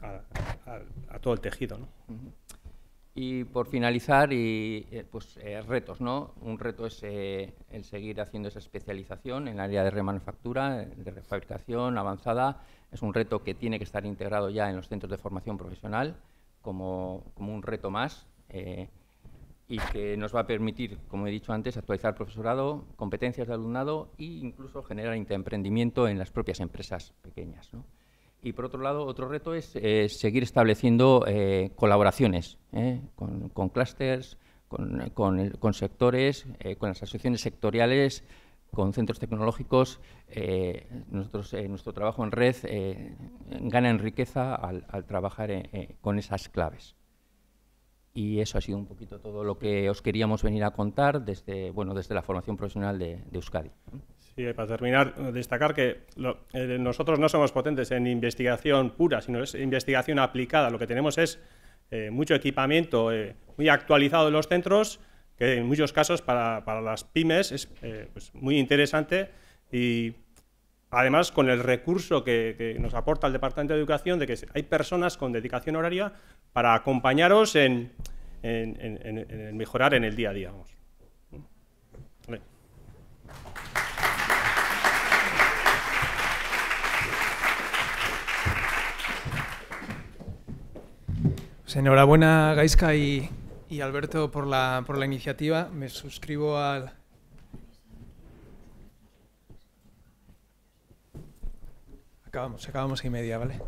Speaker 4: a, todo el tejido. ¿no? Y por finalizar, y, eh, pues, eh, retos. ¿no? Un reto es eh, el seguir haciendo esa especialización en el área de remanufactura, de refabricación avanzada. Es un reto que tiene que estar integrado ya en los centros de formación profesional como, un reto más y que nos va a permitir, como he dicho antes, actualizar profesorado, competencias de alumnado e incluso generar interemprendimiento en las propias empresas pequeñas. ¿no? Y por otro lado, otro reto es eh, seguir estableciendo eh, colaboraciones eh, con, clusters, con, sectores, con las asociaciones sectoriales, con centros tecnológicos. nosotros, nuestro trabajo en red gana en riqueza al, trabajar con esas claves. Y eso ha sido un poquito todo lo que os queríamos venir a contar desde, bueno, desde la formación profesional de Euskadi.
Speaker 3: Sí, para terminar, destacar que eh, nosotros no somos potentes en investigación pura, sino es investigación aplicada. Lo que tenemos es eh, mucho equipamiento eh, muy actualizado en los centros, que en muchos casos para, las pymes es pues, muy interesante y además con el recurso que, nos aporta el Departamento de Educación de que hay personas con dedicación horaria para acompañaros en, en, mejorar en el día a día.
Speaker 1: Pues enhorabuena, Gaisca y, Alberto, por la, por la iniciativa. Me suscribo al. Acabamos, acabamos y media, ¿vale?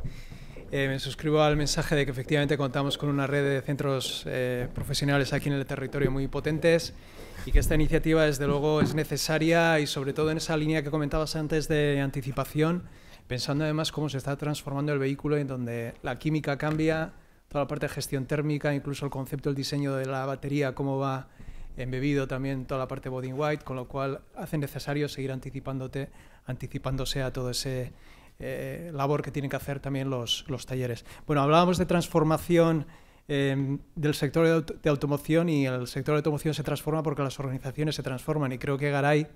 Speaker 1: Eh, me suscribo al mensaje de que efectivamente contamos con una red de centros eh, profesionales aquí en el territorio muy potentes y que esta iniciativa, desde luego, es necesaria y, sobre todo, en esa línea que comentabas antes de anticipación, pensando además cómo se está transformando el vehículo en donde la química cambia, toda la parte de gestión térmica, incluso el concepto, el diseño de la batería, cómo va embebido también toda la parte body white, con lo cual hace necesario seguir anticipándote, anticipándose a todo ese eh, labor que tienen que hacer también los, los talleres. Bueno, hablábamos de transformación em, del sector de, automoción y el sector de automoción se transforma porque las organizaciones se transforman y creo que Garay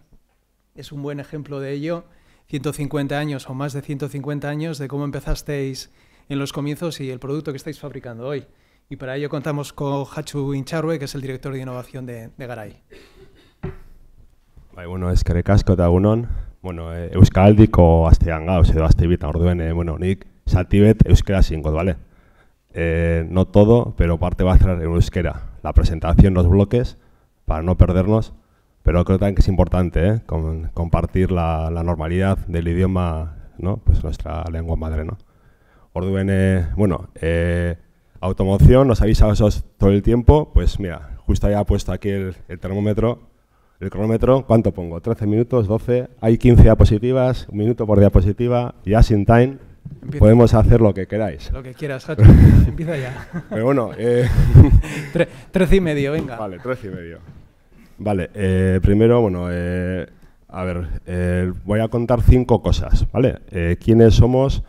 Speaker 1: es un buen ejemplo de ello. 150 años o más de 150 años de cómo empezasteis en los comienzos y el producto que estáis fabricando hoy. Y para ello contamos con Hachu Incharwe, que es el director de innovación de, Garay.
Speaker 5: Bai, bueno, que asko eta egunon. Bueno, e, Euskaldiko astean gauz, edo azte eh, bueno, nik satibet euskera zingot, ¿vale? Eh, no todo, pero parte va a estar en euskera. La presentación, los bloques, para no perdernos, pero creo también que es importante compartir la, la, normalidad del idioma, ¿no? pues nuestra lengua madre. ¿no? orduen, eh, bueno, eh, automoción, nos habéis eso todo el tiempo, pues mira, justo ya he puesto aquí el, termómetro, el cronómetro, ¿cuánto pongo? 13 minutos, 12, hay 15 diapositivas, un minuto por diapositiva, ya sin time, podemos hacer lo que queráis. Lo que quieras, empieza ya. Pero bueno... Eh... trece
Speaker 1: y medio, venga. Vale, trece y medio.
Speaker 5: Vale, eh, primero, bueno, a ver, voy a contar cinco cosas, ¿vale? ¿Quiénes somos?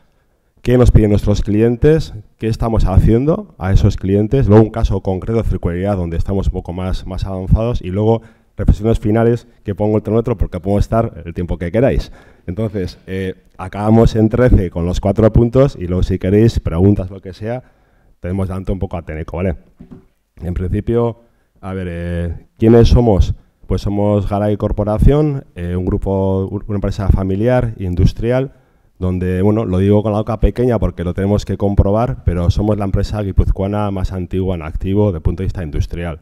Speaker 5: qué nos piden nuestros clientes, qué estamos haciendo a esos clientes, luego un caso concreto de circularidad donde estamos un poco más, más avanzados y luego reflexiones finales que pongo el termómetro porque puedo estar el tiempo que queráis. Entonces, eh, acabamos en 13 con los cuatro puntos y luego si queréis preguntas, lo que sea, tenemos tanto un poco a ¿vale? En principio, a ver, eh, ¿quiénes somos? Pues somos Garay Corporación, eh, un grupo, una empresa familiar, industrial, donde, bueno, lo digo con la boca pequeña porque lo tenemos que comprobar, pero somos la empresa guipuzcoana más antigua en activo desde el punto de vista industrial.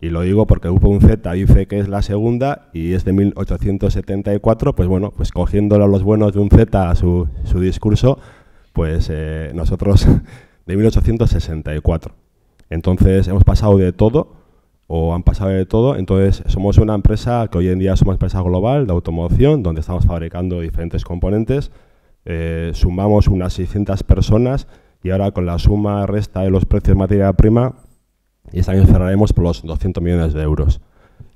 Speaker 5: Y lo digo porque Grupo Z dice que es la segunda y es de 1874, pues bueno, pues cogiéndolo los buenos de Z a su, discurso, pues eh, nosotros de 1864. Entonces hemos pasado de todo, o han pasado de todo, entonces somos una empresa que hoy en día somos una empresa global de automoción, donde estamos fabricando diferentes componentes, eh, sumamos unas 600 personas y ahora con la suma resta de los precios de materia prima, este año cerraremos por los 200 millones de euros.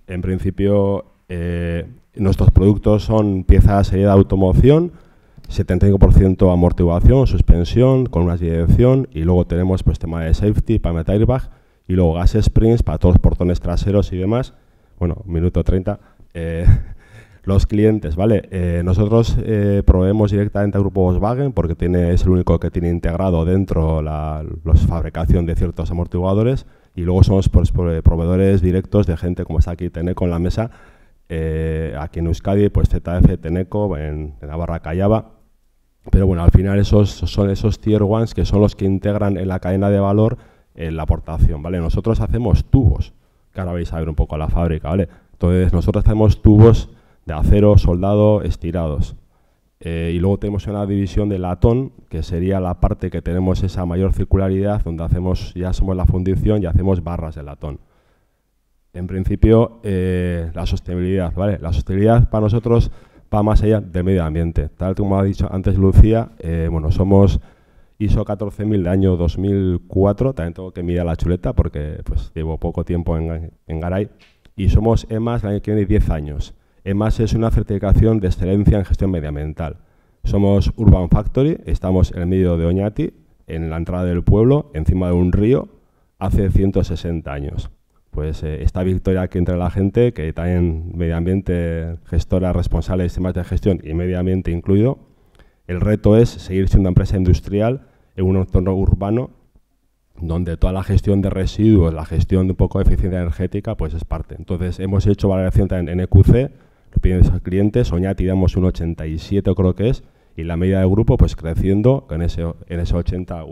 Speaker 5: En principio, eh, nuestros productos son piezas de automoción, 75% amortiguación, suspensión, con una dirección y luego tenemos pues tema de safety para meter airbag y luego gas springs para todos los portones traseros y demás. Bueno, minuto 30. Los clientes, ¿vale? Eh, nosotros eh, proveemos directamente al grupo Volkswagen porque tiene, es el único que tiene integrado dentro la, fabricación de ciertos amortiguadores y luego somos pues, proveedores directos de gente como está aquí Teneco en la mesa, eh, aquí en Euskadi, pues ZF, Teneco, en, Navarra, Callaba. Pero bueno, al final esos son esos tier ones que son los que integran en la cadena de valor en la aportación, ¿vale? Nosotros hacemos tubos, que ahora vais a ver un poco la fábrica, ¿vale? Entonces, nosotros hacemos tubos de acero, soldado, estirados. Eh, y luego tenemos una división de latón, que sería la parte que tenemos esa mayor circularidad, donde hacemos, ya somos la fundición y hacemos barras de latón. En principio, eh, la sostenibilidad, ¿vale? La sostenibilidad para nosotros va más allá del medio ambiente. Tal como ha dicho antes Lucía, eh, bueno, somos ISO 14000 del año 2004, también tengo que mirar la chuleta porque pues llevo poco tiempo en, en Garay, y somos EMAS el año que viene 10 años. EMAS es una certificación de excelencia en gestión medioambiental. Somos Urban Factory, estamos en el medio de Oñati, en la entrada del pueblo, encima de un río, hace 160 años. Pues eh, esta victoria que entre la gente, que también medio ambiente, gestora responsable de sistemas de gestión y medio ambiente incluido, el reto es seguir siendo una empresa industrial en un entorno urbano donde toda la gestión de residuos, la gestión de un poco de eficiencia energética, pues es parte. Entonces hemos hecho valoración también en EQC lo piden esos clientes, Oñati damos un 87 creo que es, y la media de grupo pues creciendo en ese, en ese 80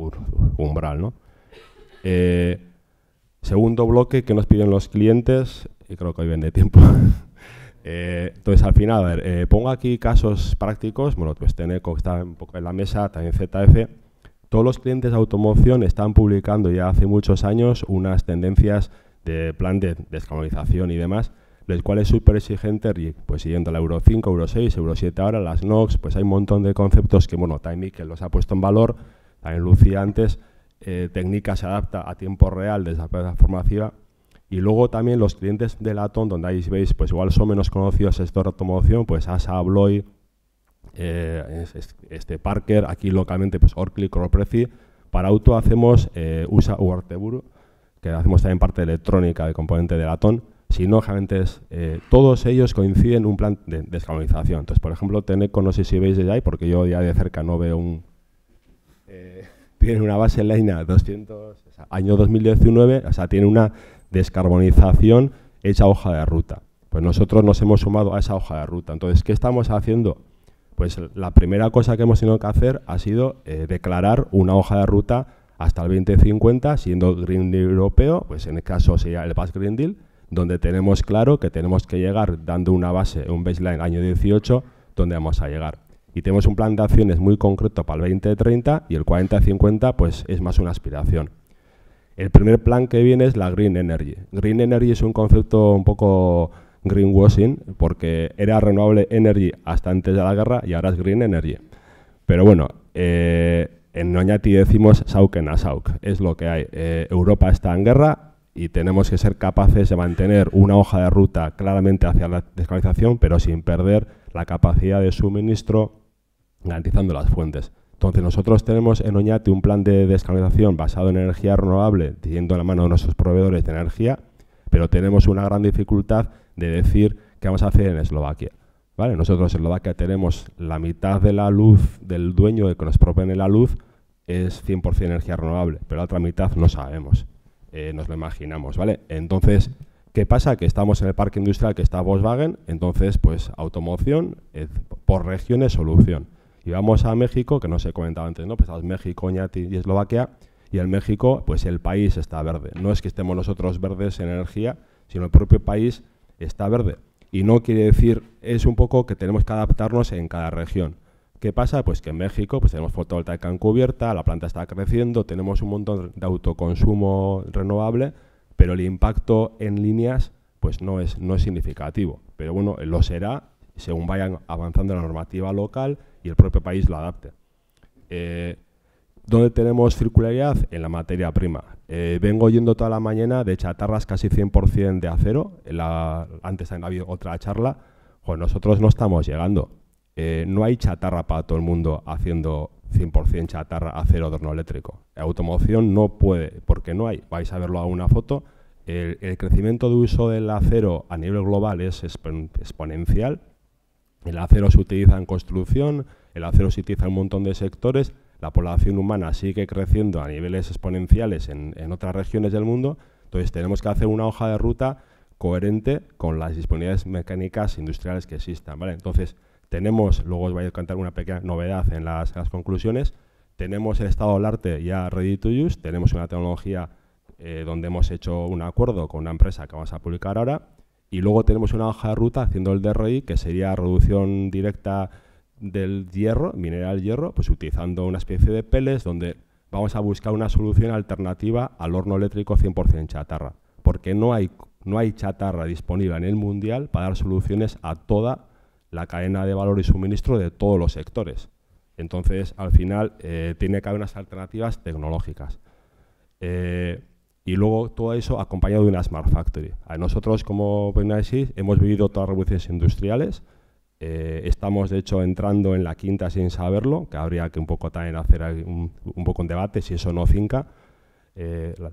Speaker 5: umbral. ¿no? Eh, segundo bloque que nos piden los clientes, y creo que hoy vende tiempo. Eh, entonces, al final, a ver, eh, pongo aquí casos prácticos, bueno, pues Teneco está un poco en la mesa, también ZF. Todos los clientes de automoción están publicando ya hace muchos años unas tendencias de plan de descarbonización y demás, el cual es súper exigente, pues siguiendo la Euro 5, Euro 6, Euro 7 ahora, las NOx, pues hay un montón de conceptos que, bueno, Time que los ha puesto en valor, también Lucía antes, eh, técnica se adapta a tiempo real desde la plataforma CIVA, y luego también los clientes de Latón, donde ahí veis, pues igual son menos conocidos estos de automoción, pues ASA, Abloy, eh, este Parker, aquí localmente pues Or Corpreci. Para auto hacemos eh, USA Uarteburu, que hacemos también parte electrónica de componente de Latón sino realmente eh, todos ellos coinciden en un plan de descarbonización. Entonces, por ejemplo, Teneco, no sé si veis de ahí, porque yo ya de cerca no veo un... Eh, tiene una base en 200, o año 2019, o sea, tiene una descarbonización hecha hoja de ruta. Pues nosotros nos hemos sumado a esa hoja de ruta. Entonces, ¿qué estamos haciendo? Pues la primera cosa que hemos tenido que hacer ha sido eh, declarar una hoja de ruta hasta el 2050, siendo Green Deal europeo, pues en el caso sería el Pass Green Deal, donde tenemos claro que tenemos que llegar dando una base, un baseline año 18, donde vamos a llegar. Y tenemos un plan de acciones muy concreto para el 2030 y el 40-50 pues es más una aspiración. El primer plan que viene es la Green Energy. Green Energy es un concepto un poco greenwashing porque era renovable energy hasta antes de la guerra y ahora es green energy. Pero bueno, eh, en Noñati decimos Sauken a Sauk, es lo que hay. Eh, Europa está en guerra, y tenemos que ser capaces de mantener una hoja de ruta claramente hacia la descarbonización, pero sin perder la capacidad de suministro garantizando las fuentes. Entonces nosotros tenemos en Oñate un plan de descarbonización basado en energía renovable, teniendo en la mano de nuestros proveedores de energía, pero tenemos una gran dificultad de decir qué vamos a hacer en Eslovaquia. ¿Vale? Nosotros en Eslovaquia tenemos la mitad de la luz del dueño de que nos propone la luz es 100% energía renovable, pero la otra mitad no sabemos. Eh, nos lo imaginamos, ¿vale? Entonces, ¿qué pasa? Que estamos en el parque industrial que está Volkswagen, entonces, pues automoción, eh, por regiones, solución. Y vamos a México, que no se comentaba antes, ¿no? Pues México, Ñati y Eslovaquia, y en México, pues el país está verde. No es que estemos nosotros verdes en energía, sino el propio país está verde. Y no quiere decir, es un poco que tenemos que adaptarnos en cada región. ¿Qué pasa? Pues que en México pues tenemos fotovoltaica encubierta, la planta está creciendo, tenemos un montón de autoconsumo renovable, pero el impacto en líneas pues no es, no es significativo. Pero bueno, lo será según vayan avanzando la normativa local y el propio país lo adapte. Eh, ¿Dónde tenemos circularidad? En la materia prima. Eh, vengo yendo toda la mañana de chatarras casi 100% de acero. antes también habido otra charla. Pues nosotros no estamos llegando. Eh, no hay chatarra para todo el mundo haciendo 100% chatarra acero de eléctrico. La automoción no puede, porque no hay. Vais a verlo a una foto. El, crecimiento de uso del acero a nivel global es exponencial. El acero se utiliza en construcción, el acero se utiliza en un montón de sectores, la población humana sigue creciendo a niveles exponenciales en, otras regiones del mundo, entonces tenemos que hacer una hoja de ruta coherente con las disponibilidades mecánicas industriales que existan. ¿vale? Entonces, tenemos, luego os voy a contar una pequeña novedad en las, conclusiones, tenemos el estado del arte ya ready to use, tenemos una tecnología eh, donde hemos hecho un acuerdo con una empresa que vamos a publicar ahora, y luego tenemos una hoja de ruta haciendo el DRI, que sería reducción directa del hierro, mineral hierro, pues utilizando una especie de peles donde vamos a buscar una solución alternativa al horno eléctrico 100% chatarra, porque no hay, no hay chatarra disponible en el mundial para dar soluciones a toda la cadena de valor y suministro de todos los sectores. Entonces, al final, eh, tiene que haber unas alternativas tecnológicas. Eh, y luego todo eso acompañado de una Smart Factory. A nosotros como Benassis hemos vivido todas las revoluciones industriales, eh, estamos de hecho entrando en la quinta sin saberlo, que habría que un poco también hacer un, poco un debate si eso no finca,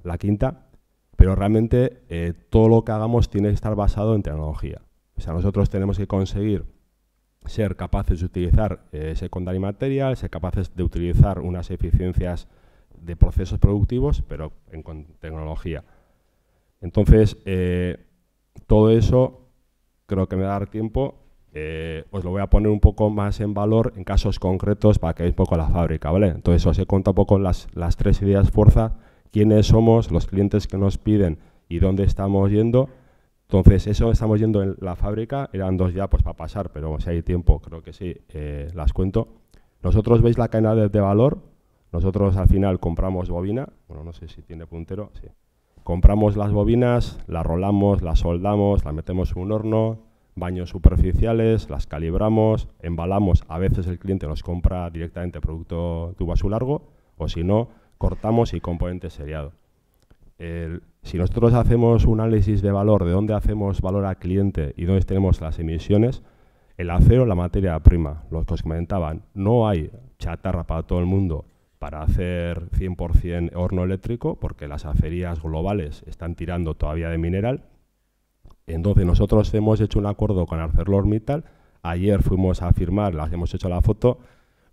Speaker 5: la, quinta, pero realmente todo lo que hagamos tiene que estar basado en tecnología. O sea, nosotros tenemos que conseguir ser capaces de utilizar eh, secondary material, ser capaces de utilizar unas eficiencias de procesos productivos, pero en, con tecnología. Entonces, eh, todo eso creo que me va a dar tiempo. Eh, os lo voy a poner un poco más en valor en casos concretos para que veáis un poco la fábrica, ¿vale? Entonces, os he contado un poco las, las tres ideas fuerza, quiénes somos, los clientes que nos piden y dónde estamos yendo entonces, eso estamos yendo en la fábrica, eran dos ya pues para pasar, pero si hay tiempo, creo que sí, eh, las cuento. Nosotros veis la cadena de, valor, nosotros al final compramos bobina, bueno, no sé si tiene puntero, sí. Compramos las bobinas, las rolamos, las soldamos, las metemos en un horno, baños superficiales, las calibramos, embalamos, a veces el cliente nos compra directamente producto tubo a su largo, o si no, cortamos y componente seriado. El, si nosotros hacemos un análisis de valor, de dónde hacemos valor al cliente y dónde tenemos las emisiones, el acero, la materia prima, los que os comentaban, no hay chatarra para todo el mundo para hacer 100% horno eléctrico, porque las acerías globales están tirando todavía de mineral. Entonces nosotros hemos hecho un acuerdo con ArcelorMittal, ayer fuimos a firmar, las hemos hecho la foto,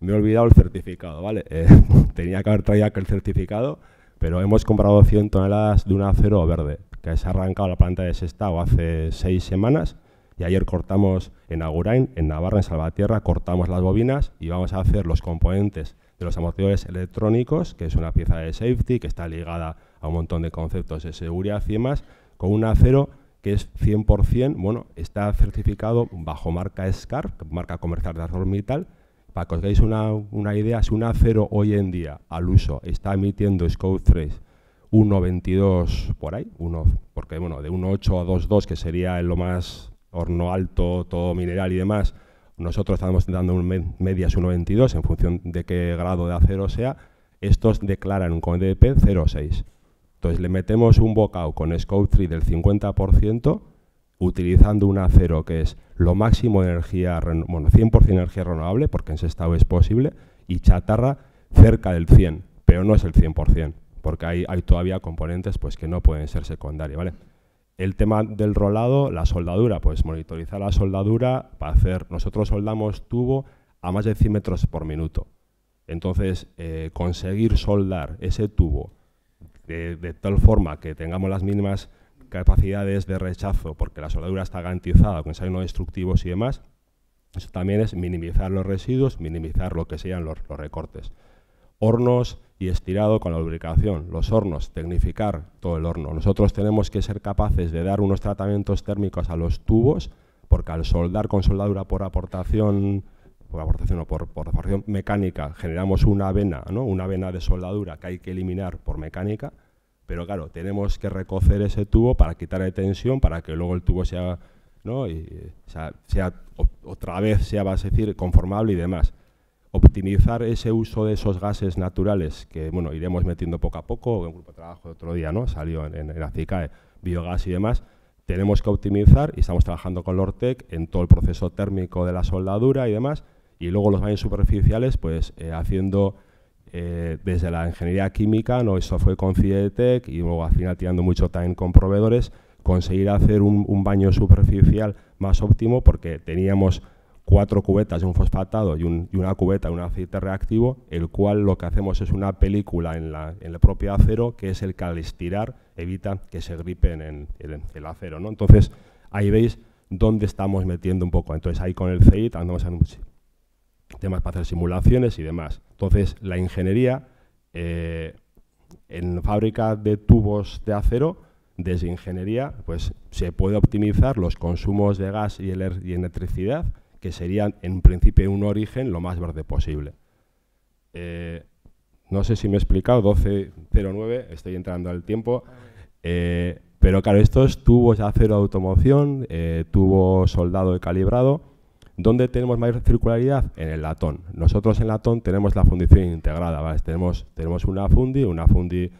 Speaker 5: me he olvidado el certificado, ¿vale? Eh, tenía que haber traído aquel certificado, pero hemos comprado 100 toneladas de un acero verde, que se ha arrancado la planta de Sestao hace seis semanas y ayer cortamos en Agurain, en Navarra, en Salvatierra, cortamos las bobinas y vamos a hacer los componentes de los amortiguadores electrónicos, que es una pieza de safety que está ligada a un montón de conceptos de seguridad y demás, con un acero que es 100%, bueno, está certificado bajo marca SCAR, marca comercial de Militar, para que os hagáis una, idea, si un acero hoy en día al uso está emitiendo Scope 3 1,22 por ahí, uno, porque bueno, de 1,8 a 2,2, que sería lo más horno alto, todo mineral y demás, nosotros estamos dando un medias 1,22 en función de qué grado de acero sea, estos declaran un CODP 0,6. Entonces le metemos un bocado con scope 3 del 50%, utilizando un acero que es lo máximo de energía, bueno, 100% energía renovable, porque en ese estado es posible, y chatarra cerca del 100, pero no es el 100%, porque hay, todavía componentes pues, que no pueden ser secundarios, ¿vale? El tema del rolado, la soldadura, pues monitorizar la soldadura para hacer, nosotros soldamos tubo a más de 100 metros por minuto. Entonces, eh, conseguir soldar ese tubo de, de, tal forma que tengamos las mínimas capacidades de rechazo, porque la soldadura está garantizada con ensayos no destructivos y demás, eso también es minimizar los residuos, minimizar lo que sean los, recortes. Hornos y estirado con la lubricación. Los hornos, tecnificar todo el horno. Nosotros tenemos que ser capaces de dar unos tratamientos térmicos a los tubos, porque al soldar con soldadura por aportación por aportación o por, por mecánica generamos una vena, ¿no? una vena de soldadura que hay que eliminar por mecánica pero claro, tenemos que recocer ese tubo para quitarle tensión, para que luego el tubo sea, ¿no? Y, eh, sea, otra vez sea, vas a decir, conformable y demás. Optimizar ese uso de esos gases naturales, que bueno, iremos metiendo poco a poco, en grupo de trabajo de otro día, ¿no? Salió en, en, en eh, biogás y demás tenemos que optimizar y estamos trabajando con Lortec en todo el proceso térmico de la soldadura y demás, y luego los baños superficiales, pues eh, haciendo eh, desde la ingeniería química, ¿no? eso fue con Cidetec y luego al final tirando mucho time con proveedores, conseguir hacer un, baño superficial más óptimo porque teníamos cuatro cubetas de un fosfatado y, una cubeta de un aceite reactivo, el cual lo que hacemos es una película en, la, en el propio acero, que es el que al estirar evita que se gripen en, el, acero. ¿no? Entonces, ahí veis dónde estamos metiendo un poco. Entonces, ahí con el CEIT andamos en temas para hacer simulaciones y demás. Entonces, la ingeniería eh, en fábrica de tubos de acero, desde ingeniería, pues se puede optimizar los consumos de gas y, electricidad, que serían en principio un origen lo más verde posible. Eh, no sé si me he explicado, 12.09, estoy entrando al tiempo. Eh, pero claro, estos tubos de acero de automoción, tubo soldado y calibrado, ¿Dónde tenemos mayor circularidad? En el latón. Nosotros en latón tenemos la fundición integrada, tenemos, una fundi, una fundi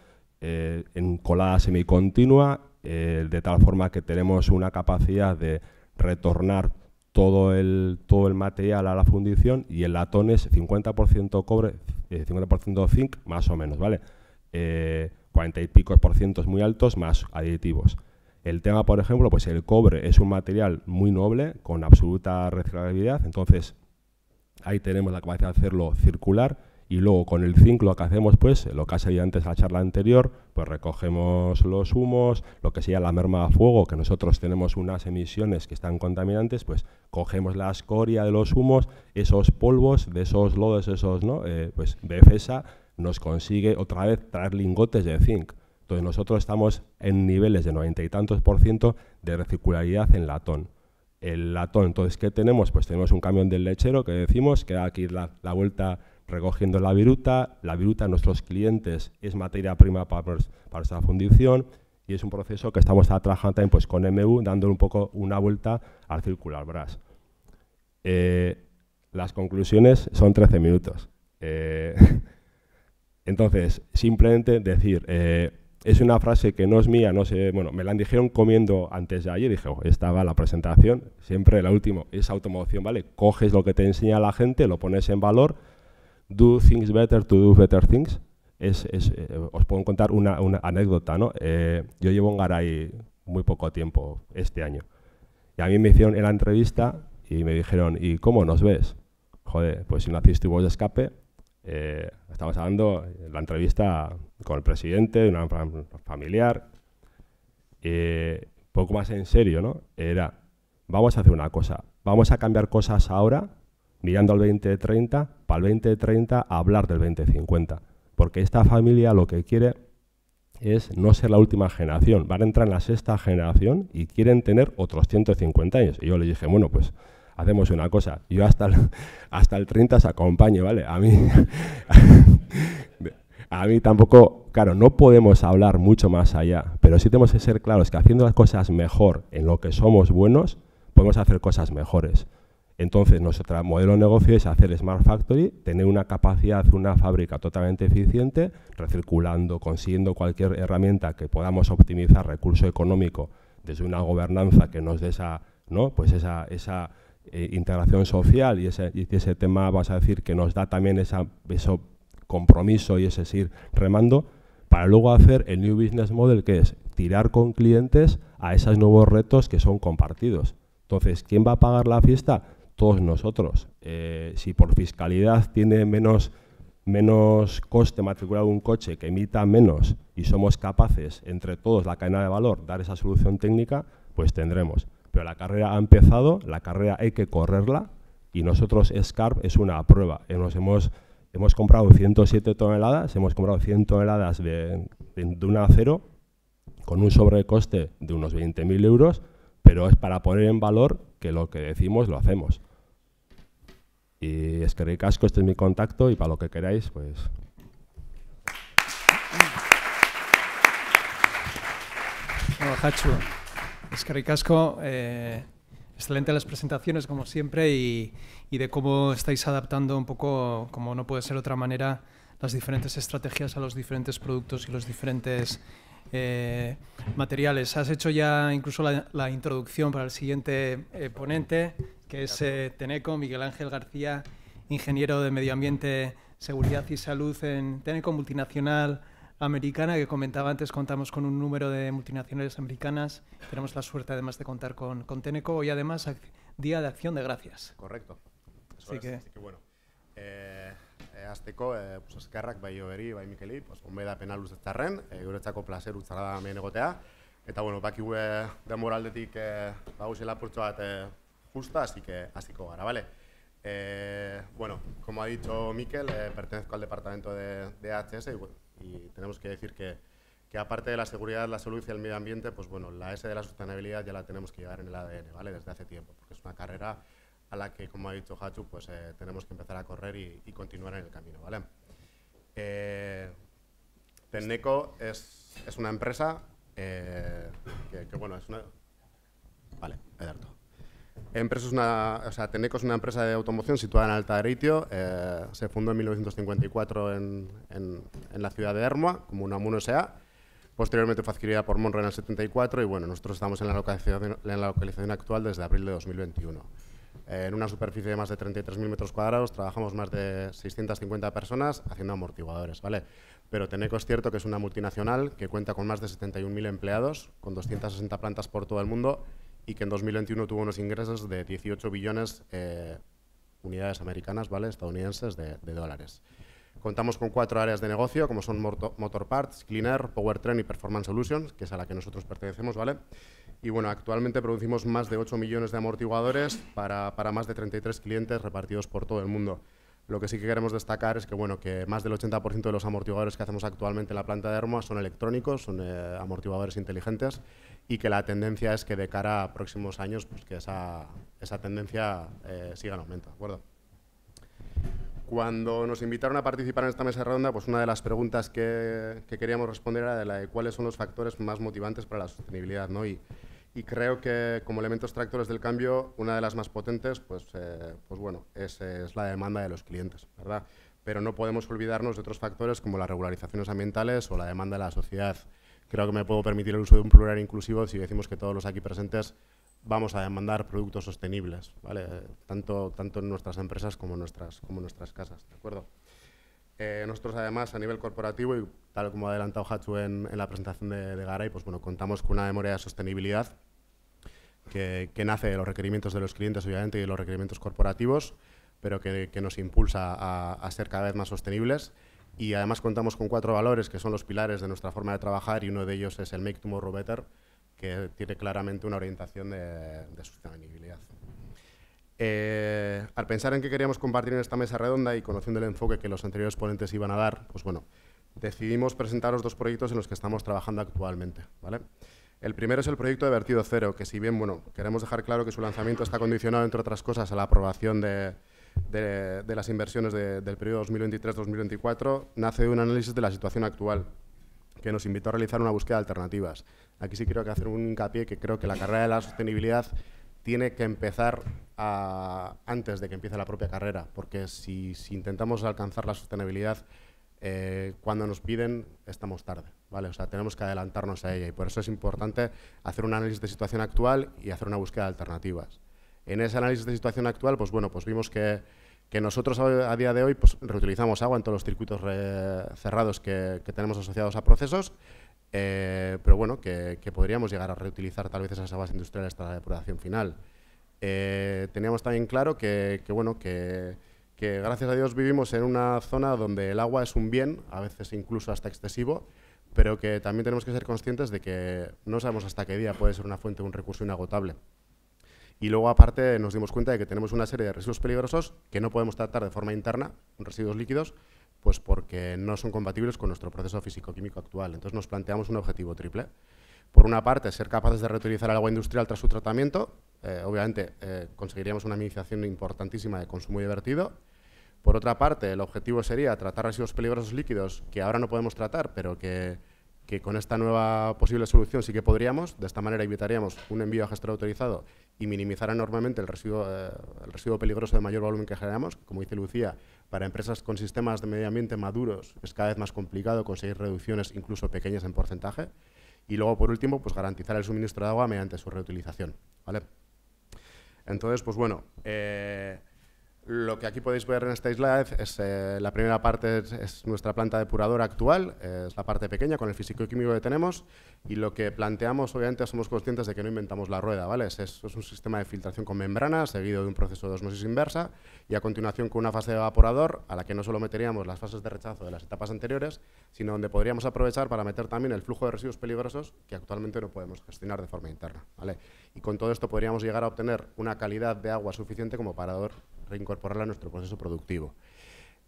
Speaker 5: eh, en colada semicontinua, eh, de tal forma que tenemos una capacidad de retornar todo el, todo el material a la fundición y el latón es 50% cobre, 50% eh, zinc, más o menos, ¿vale? 40 y pico por ciento muy altos más aditivos. El tema, por ejemplo, pues el cobre es un material muy noble, con absoluta reciclabilidad, entonces ahí tenemos la capacidad de hacerlo circular y luego con el zinc lo que hacemos, pues, lo que ha salido antes la charla anterior, pues recogemos los humos, lo que sea la merma a fuego, que nosotros tenemos unas emisiones que están contaminantes, pues cogemos la escoria de los humos, esos polvos, de esos lodos, esos, ¿no? Eh, pues nos consigue otra vez traer lingotes de zinc entonces nosotros estamos en niveles de noventa y tantos por ciento de recircularidad en latón. El latón, entonces, ¿qué tenemos? Pues tenemos un camión del lechero que decimos que da aquí la, vuelta recogiendo la viruta. La viruta, nuestros clientes, es materia prima para, para nuestra fundición y es un proceso que estamos trabajando también pues, con MU, dándole un poco una vuelta al circular brass. Eh, las conclusiones son 13 minutos. Eh, entonces, simplemente decir, eh, es una frase que no es mía, no sé, bueno, me la dijeron comiendo antes de ayer, dije, oh, estaba la presentación, siempre la última, es automoción, ¿vale? Coges lo que te enseña la gente, lo pones en valor, do things better to do better things. Eh, os puedo contar una, anécdota, ¿no? Eh, yo llevo en Garay muy poco tiempo este año. Y a mí me hicieron en la entrevista y me dijeron, ¿y cómo nos ves? Joder, pues si no y voz de escape, eh, estamos hablando, la entrevista con el presidente, de una familiar. Eh, poco más en serio, ¿no? Era, vamos a hacer una cosa, vamos a cambiar cosas ahora, mirando al 2030, para el 2030 hablar del 2050. Porque esta familia lo que quiere es no ser la última generación, van a entrar en la sexta generación y quieren tener otros 150 años. Y yo le dije, bueno, pues hacemos una cosa, yo hasta el, hasta el 30 se acompaño, ¿vale? A mí... a mí tampoco, claro, no podemos hablar mucho más allá, pero sí tenemos que ser claros que haciendo las cosas mejor en lo que somos buenos, podemos hacer cosas mejores. Entonces, nuestro modelo de negocio es hacer Smart Factory, tener una capacidad, una fábrica totalmente eficiente, recirculando, consiguiendo cualquier herramienta que podamos optimizar recurso económico desde una gobernanza que nos dé esa, ¿no? pues esa, esa eh, integración social y ese, y ese tema, vas a decir, que nos da también esa, eso compromiso y es ir remando, para luego hacer el New Business Model, que es tirar con clientes a esos nuevos retos que son compartidos. Entonces, ¿quién va a pagar la fiesta? Todos nosotros. Eh, si por fiscalidad tiene menos, menos coste matricular un coche que emita menos y somos capaces, entre todos, la cadena de valor, dar esa solución técnica, pues tendremos. Pero la carrera ha empezado, la carrera hay que correrla y nosotros SCARP es una prueba. Eh, nos hemos hemos comprado 107 toneladas, hemos comprado 100 toneladas de, de, a un con un sobrecoste de unos 20.000 euros, pero es para poner en valor que lo que decimos lo hacemos. Y es este es mi contacto y para lo que queráis, pues...
Speaker 1: Eh, Excelente las presentaciones, como siempre, y, de cómo estáis adaptando un poco, como no puede ser otra manera, las diferentes estrategias a los diferentes productos y los diferentes eh, materiales. Has hecho ya incluso la, introducción para el siguiente eh, ponente, que es eh, Teneco, Miguel Ángel García, ingeniero de Medio Ambiente, Seguridad y Salud en Teneco Multinacional americana que comentaba antes, contamos con un número de multinacionales americanas. Tenemos la suerte además de contar con, Teneco y además Día de Acción de Gracias. Correcto. así, que... así que bueno.
Speaker 6: Eh, e, eh, azteko, eh, pues, eskerrak bai penal, bai Mikeli, pues, Yo pena luzetzarren, e, eh, guretzako placer utzara da mi egotea. Eta, bueno, baki gue moraldetik e, baguzi lapurtxo bat eh, justa, así que Asteco gara, vale bueno, como ha dicho Mikel, pertenezco al departamento de, de y bueno, y tenemos que decir que, aparte de la seguridad, la salud y el medio ambiente, pues bueno, la S de la sostenibilidad ya la tenemos que llevar en el ADN, ¿vale? Desde hace tiempo, porque es una carrera a la que, como ha dicho Hachu, pues eh, tenemos que empezar a correr y, continuar en el camino, ¿vale? Eh, es, una empresa eh, que, bueno, es una... Vale, Ederto. Empresa es o sea, Teneco es una empresa de automoción situada en de Eh, se fundó en 1954 en, en, la ciudad de Hermoa, como una MUNO S.A. Posteriormente fue adquirida por Monroe en el 74 y bueno, nosotros estamos en la localización, en la localización actual desde abril de 2021. Eh, en una superficie de más de 33.000 metros cuadrados trabajamos más de 650 personas haciendo amortiguadores, ¿vale? Pero Teneco es cierto que es una multinacional que cuenta con más de 71.000 empleados, con 260 plantas por todo el mundo y que en 2021 tuvo unos ingresos de 18 billones eh, unidades americanas, ¿vale? estadounidenses, de, dólares. Contamos con cuatro áreas de negocio, como son motor, Parts, Cleaner, Powertrain y Performance Solutions, que es a la que nosotros pertenecemos, ¿vale? Y bueno, actualmente producimos más de 8 millones de amortiguadores para, para más de 33 clientes repartidos por todo el mundo. Lo que sí que queremos destacar es que, bueno, que más del 80% de los amortiguadores que hacemos actualmente en la planta de Hermoa son electrónicos, son eh, amortiguadores inteligentes y que la tendencia es que de cara a próximos años pues que esa, tendencia eh, siga en aumento. acuerdo? Cuando nos invitaron a participar en esta mesa redonda, pues una de las preguntas que, queríamos responder era de la de cuáles son los factores más motivantes para la sostenibilidad. ¿no? Y, y creo que como elementos tractores del cambio, una de las más potentes, pues, eh, pues bueno, es, es, la demanda de los clientes, ¿verdad? Pero no podemos olvidarnos de otros factores como las regularizaciones ambientales o la demanda de la sociedad. Creo que me puedo permitir el uso de un plural inclusivo si decimos que todos los aquí presentes vamos a demandar productos sostenibles, ¿vale? Tanto, tanto en nuestras empresas como en nuestras, como nuestras casas, ¿de acuerdo? Eh, nosotros además a nivel corporativo y tal como ha adelantado Hachu en, la presentación de, de, Garay, pues bueno, contamos con una memoria de sostenibilidad que, nace de los requerimientos de los clientes obviamente y de los requerimientos corporativos, pero que, nos impulsa a, ser cada vez más sostenibles y además contamos con cuatro valores que son los pilares de nuestra forma de trabajar y uno de ellos es el Make Tomorrow Better, que tiene claramente una orientación de sostenibilidad. Eh, al pensar en qué queríamos compartir en esta mesa redonda y conociendo el enfoque que los anteriores ponentes iban a dar, pues bueno, decidimos presentaros dos proyectos en los que estamos trabajando actualmente. ¿vale? El primero es el proyecto de vertido cero, que si bien bueno, queremos dejar claro que su lanzamiento está condicionado, entre otras cosas, a la aprobación de, las inversiones del periodo 2023-2024, nace de un análisis de la situación actual, que nos invitó a realizar una búsqueda de alternativas. Aquí sí quiero hacer un hincapié que creo que la carrera de la sostenibilidad tiene que empezar antes de que empiece la propia carrera, porque si, intentamos alcanzar la sostenibilidad eh, cuando nos piden, estamos tarde. ¿vale? O sea, tenemos que adelantarnos a ella y por eso es importante hacer un análisis de situación actual y hacer una búsqueda de alternativas. En ese análisis de situación actual, pues bueno, pues vimos que, nosotros a, día de hoy pues reutilizamos agua en todos los circuitos eh, cerrados que tenemos asociados a procesos eh, pero bueno, que, podríamos llegar a reutilizar tal vez esas aguas industriales hasta la depuración final. Eh, teníamos también claro que, bueno, que, que, gracias a Dios vivimos en una zona donde el agua es un bien, a veces incluso hasta excesivo, pero que también tenemos que ser conscientes de que no sabemos hasta qué día puede ser una fuente, un recurso inagotable. Y luego, aparte, nos dimos cuenta de que tenemos una serie de residuos peligrosos que no podemos tratar de forma interna, residuos líquidos, pues porque no son compatibles con nuestro proceso físico-químico actual. Entonces nos planteamos un objetivo triple. Por una parte, ser capaces de reutilizar el agua industrial tras su tratamiento. Eh, obviamente eh, conseguiríamos una minimización importantísima de consumo y de vertido. Por otra parte, el objetivo sería tratar residuos peligrosos líquidos que ahora no podemos tratar, pero que que con esta nueva posible solución sí que podríamos, de esta manera evitaríamos un envío a gestor autorizado y minimizar enormemente eh, el residuo, peligroso de mayor volumen que generamos, como dice Lucía, para empresas con sistemas de medio ambiente maduros es cada vez más complicado conseguir reducciones incluso pequeñas en porcentaje, y luego por último pues garantizar el suministro de agua mediante su reutilización. ¿vale? Entonces, pues bueno, eh, lo que aquí podéis ver en esta isla es, eh, la primera parte es, nuestra planta depuradora actual, eh, es la parte pequeña con el físico y químico que tenemos y lo que planteamos obviamente somos conscientes de que no inventamos la rueda, ¿vale? Es, es, un sistema de filtración con membrana seguido de un proceso de osmosis inversa y a continuación con una fase de evaporador a la que no solo meteríamos las fases de rechazo de las etapas anteriores, sino donde podríamos aprovechar para meter también el flujo de residuos peligrosos que actualmente no podemos gestionar de forma interna, ¿vale? Y con todo esto podríamos llegar a obtener una calidad de agua suficiente como parador rincón incorporarla a nuestro proceso productivo.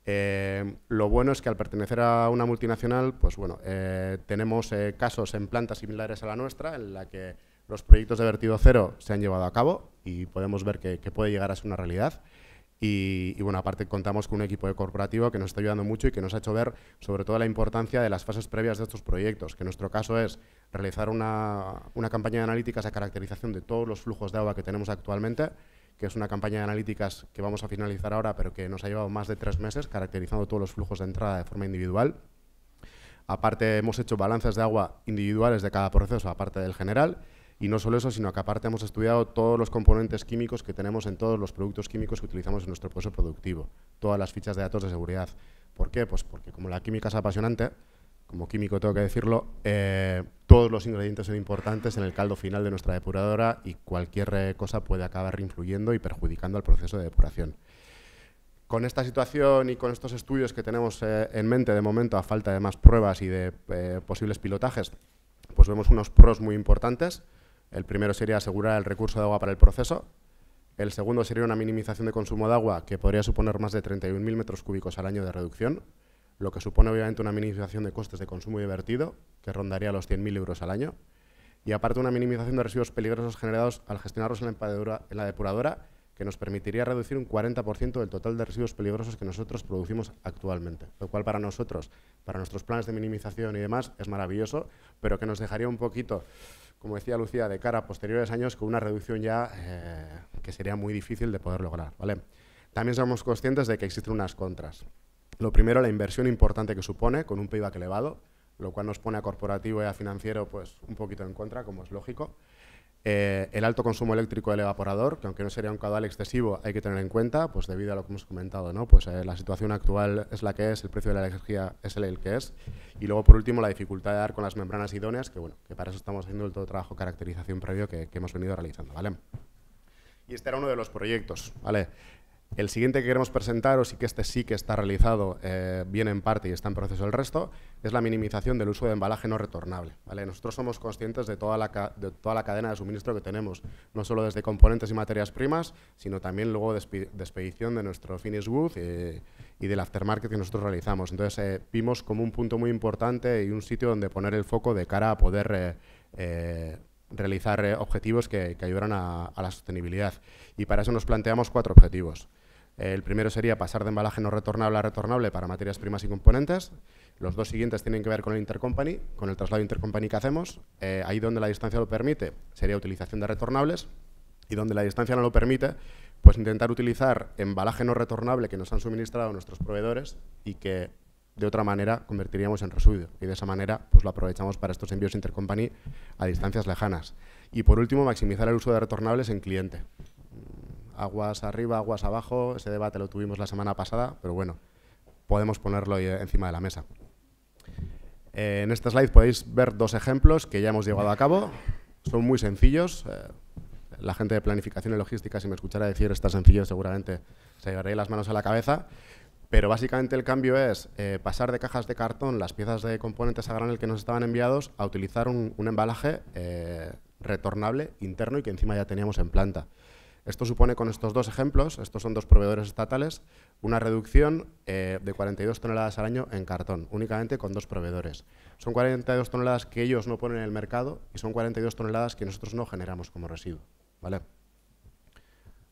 Speaker 6: Eh, lo bueno es que al pertenecer a una multinacional, pues bueno, eh, tenemos eh, casos en plantas similares a la nuestra, en la que los proyectos de vertido cero se han llevado a cabo y podemos ver que, puede llegar a ser una realidad. Y, bueno, aparte contamos con un equipo de corporativo que nos está ayudando mucho y que nos ha hecho ver sobre todo la importancia de las fases previas de estos proyectos, que en nuestro caso es realizar una, una campaña de analíticas de caracterización de todos los flujos de agua que tenemos actualmente, que es una campaña de analíticas que vamos a finalizar ahora, pero que nos ha llevado más de tres meses, caracterizando todos los flujos de entrada de forma individual. Aparte, hemos hecho balances de agua individuales de cada proceso, aparte del general, y no solo eso, sino que aparte hemos estudiado todos los componentes químicos que tenemos en todos los productos químicos que utilizamos en nuestro proceso productivo, todas las fichas de datos de seguridad. ¿Por qué? Pues porque como la química es apasionante, como químico tengo que decirlo, eh, todos los ingredientes son importantes en el caldo final de nuestra depuradora y cualquier eh, cosa puede acabar influyendo y perjudicando al proceso de depuración. Con esta situación y con estos estudios que tenemos eh, en mente de momento, a falta de más pruebas y de posibles pilotajes, pues vemos unos pros muy importantes. El primero sería asegurar el recurso de agua para el proceso. El segundo sería una minimización de consumo de agua que podría suponer más de 31.000 metros cúbicos al año de reducción lo que supone obviamente una minimización de costes de consumo divertido, que rondaría los 100.000 euros al año, y aparte una minimización de residuos peligrosos generados al gestionarlos en la, en la depuradora, que nos permitiría reducir un 40% del total de residuos peligrosos que nosotros producimos actualmente, lo cual para nosotros, para nuestros planes de minimización y demás, es maravilloso, pero que nos dejaría un poquito, como decía Lucía, de cara a posteriores años con una reducción ya eh, que sería muy difícil de poder lograr. ¿vale? También somos conscientes de que existen unas contras. Lo primero, la inversión importante que supone, con un payback elevado, lo cual nos pone a corporativo y a financiero pues, un poquito en contra, como es lógico. Eh, el alto consumo eléctrico del evaporador, que aunque no sería un caudal excesivo, hay que tener en cuenta, pues debido a lo que hemos comentado, ¿no? pues eh, la situación actual es la que es, el precio de la energía es el, que es, y luego por último la dificultad de dar con las membranas idóneas, que bueno, que para eso estamos haciendo el todo trabajo de caracterización previo que, hemos venido realizando, ¿vale? Y este era uno de los proyectos, ¿vale? El siguiente que queremos presentar, o sí que este sí que está realizado bien eh, en parte y está en proceso el resto, es la minimización del uso de embalaje no retornable. ¿vale? Nosotros somos conscientes de toda, la cadena de suministro que tenemos, no solo desde componentes y materias primas, sino también luego de, expedición de nuestro finish good eh, y del aftermarket que nosotros realizamos. Entonces eh, vimos como un punto muy importante y un sitio donde poner el foco de cara a poder realizar objetivos que, que ayudaran a la sostenibilidad. Y para eso nos planteamos cuatro objetivos. El primero sería pasar de embalaje no retornable a retornable para materias primas y componentes. Los dos siguientes tienen que ver con el intercompany, con el traslado intercompany que hacemos. Eh, ahí donde la distancia lo permite sería utilización de retornables y donde la distancia no lo permite, pues intentar utilizar embalaje no retornable que nos han suministrado nuestros proveedores y que de otra manera convertiríamos en residuo y de esa manera pues lo aprovechamos para estos envíos intercompany a distancias lejanas. Y por último, maximizar el uso de retornables en cliente aguas arriba, aguas abajo, ese debate lo tuvimos la semana pasada, pero bueno, podemos ponerlo encima de la mesa. Eh, en este slide podéis ver dos ejemplos que ya hemos llevado a cabo, son muy sencillos, eh, la gente de planificación y logística, si me escuchara decir está sencillo, seguramente se llevaría las manos a la cabeza, pero básicamente el cambio es eh, pasar de cajas de cartón, las piezas de componentes a granel que nos estaban enviados, a utilizar un embalaje retornable interno y que encima ya teníamos en planta. Esto supone con estos dos ejemplos, estos son dos proveedores estatales, una reducción eh, de 42 toneladas al año en cartón, únicamente con dos proveedores. Son 42 toneladas que ellos no ponen en el mercado y son 42 toneladas que nosotros no generamos como residuo. ¿vale?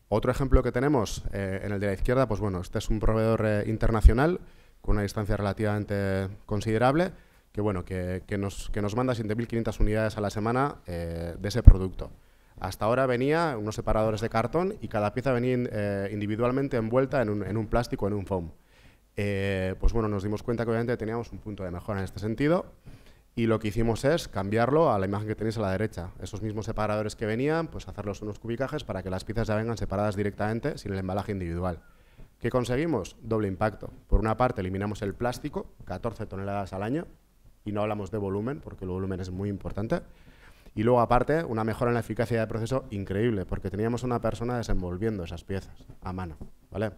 Speaker 6: Otro ejemplo que tenemos eh, en el de la izquierda, pues bueno, este es un proveedor eh, internacional con una distancia relativamente considerable que, bueno, que, nos, que nos manda 7.500 unidades a la semana de ese producto. Hasta ahora venía unos separadores de cartón y cada pieza venía eh, individualmente envuelta en un, en un, plástico, en un foam. Eh, pues bueno, nos dimos cuenta que obviamente teníamos un punto de mejora en este sentido y lo que hicimos es cambiarlo a la imagen que tenéis a la derecha. Esos mismos separadores que venían, pues hacerlos unos cubicajes para que las piezas ya vengan separadas directamente sin el embalaje individual. ¿Qué conseguimos? Doble impacto. Por una parte, eliminamos el plástico, 14 toneladas al año, y no hablamos de volumen, porque el volumen es muy importante. Y luego, aparte, una mejora en la eficacia del proceso increíble, porque teníamos una persona desenvolviendo esas piezas a mano. ¿vale?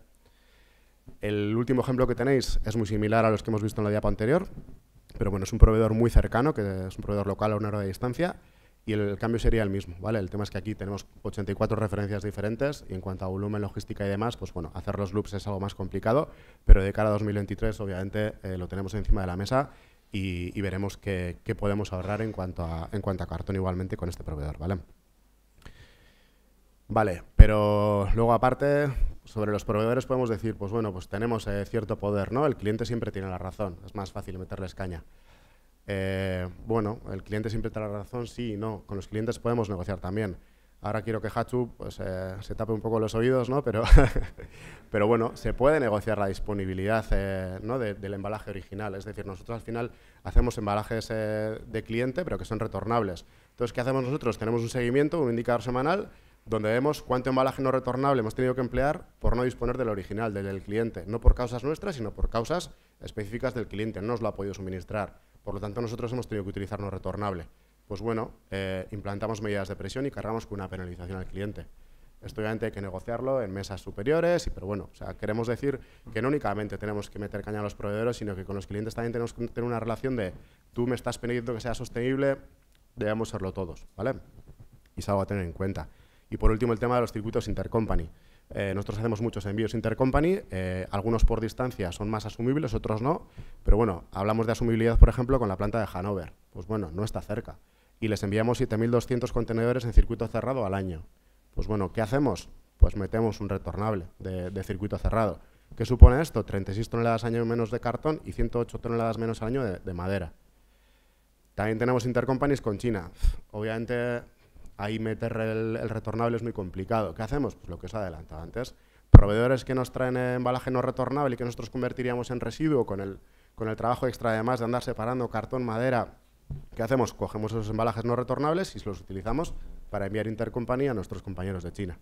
Speaker 6: El último ejemplo que tenéis es muy similar a los que hemos visto en la diapo anterior, pero bueno, es un proveedor muy cercano, que es un proveedor local a una hora de distancia, y el cambio sería el mismo, ¿vale? El tema es que aquí tenemos 84 referencias diferentes y en cuanto a volumen, logística y demás, pues bueno, hacer los loops es algo más complicado, pero de cara a 2023 obviamente eh, lo tenemos encima de la mesa y, veremos qué, podemos ahorrar en cuanto, a, en cuanto a cartón igualmente con este proveedor, ¿vale? Vale, pero luego aparte, sobre los proveedores podemos decir, pues bueno, pues tenemos eh, cierto poder, ¿no? El cliente siempre tiene la razón, es más fácil meterles caña. Eh, bueno, el cliente siempre tiene la razón, sí y no. Con los clientes podemos negociar también. Ahora quiero que Hachu pues, eh, se tape un poco los oídos, ¿no? Pero, pero bueno, se puede negociar la disponibilidad eh, ¿no? del embalaje original. Es decir, nosotros al final hacemos embalajes eh, de cliente, pero que son retornables. Entonces, ¿qué hacemos nosotros? Tenemos un seguimiento, un indicador semanal, donde vemos cuánto embalaje no retornable hemos tenido que emplear por no disponer del original, del, del cliente. No por causas nuestras, sino por causas específicas del cliente. No nos lo ha podido suministrar. Por lo tanto, nosotros hemos tenido que utilizar no retornable pues bueno, eh, implantamos medidas de presión y cargamos con una penalización al cliente. Esto obviamente hay que negociarlo en mesas superiores, pero bueno, queremos decir que no únicamente tenemos que meter caña a los proveedores, sino que con los clientes también tenemos que tener una relación de tú me estás pidiendo que sea sostenible, debemos serlo todos, ¿vale? Y es algo a tener en cuenta. Y por último, el tema de los circuitos intercompany. Eh, nosotros hacemos muchos envíos intercompany, eh, algunos por distancia son más asumibles, otros no, pero bueno, hablamos de asumibilidad, por ejemplo, con la planta de Hanover. Pues bueno, no está cerca. Y les enviamos 7.200 contenedores en circuito cerrado al año. Pues bueno, ¿qué hacemos? Pues metemos un retornable de, circuito cerrado. ¿Qué supone esto? 36 toneladas al año menos de cartón y 108 toneladas menos al año de, de madera. También tenemos intercompanies con China. Obviamente ahí meter el, retornable es muy complicado. ¿Qué hacemos? Pues lo que os he adelantado antes. Proveedores que nos traen embalaje no retornable y que nosotros convertiríamos en residuo con el, trabajo extra además de andar separando cartón, madera. ¿Qué hacemos? Cogemos esos embalajes no retornables y los utilizamos para enviar intercompañía a nuestros compañeros de China.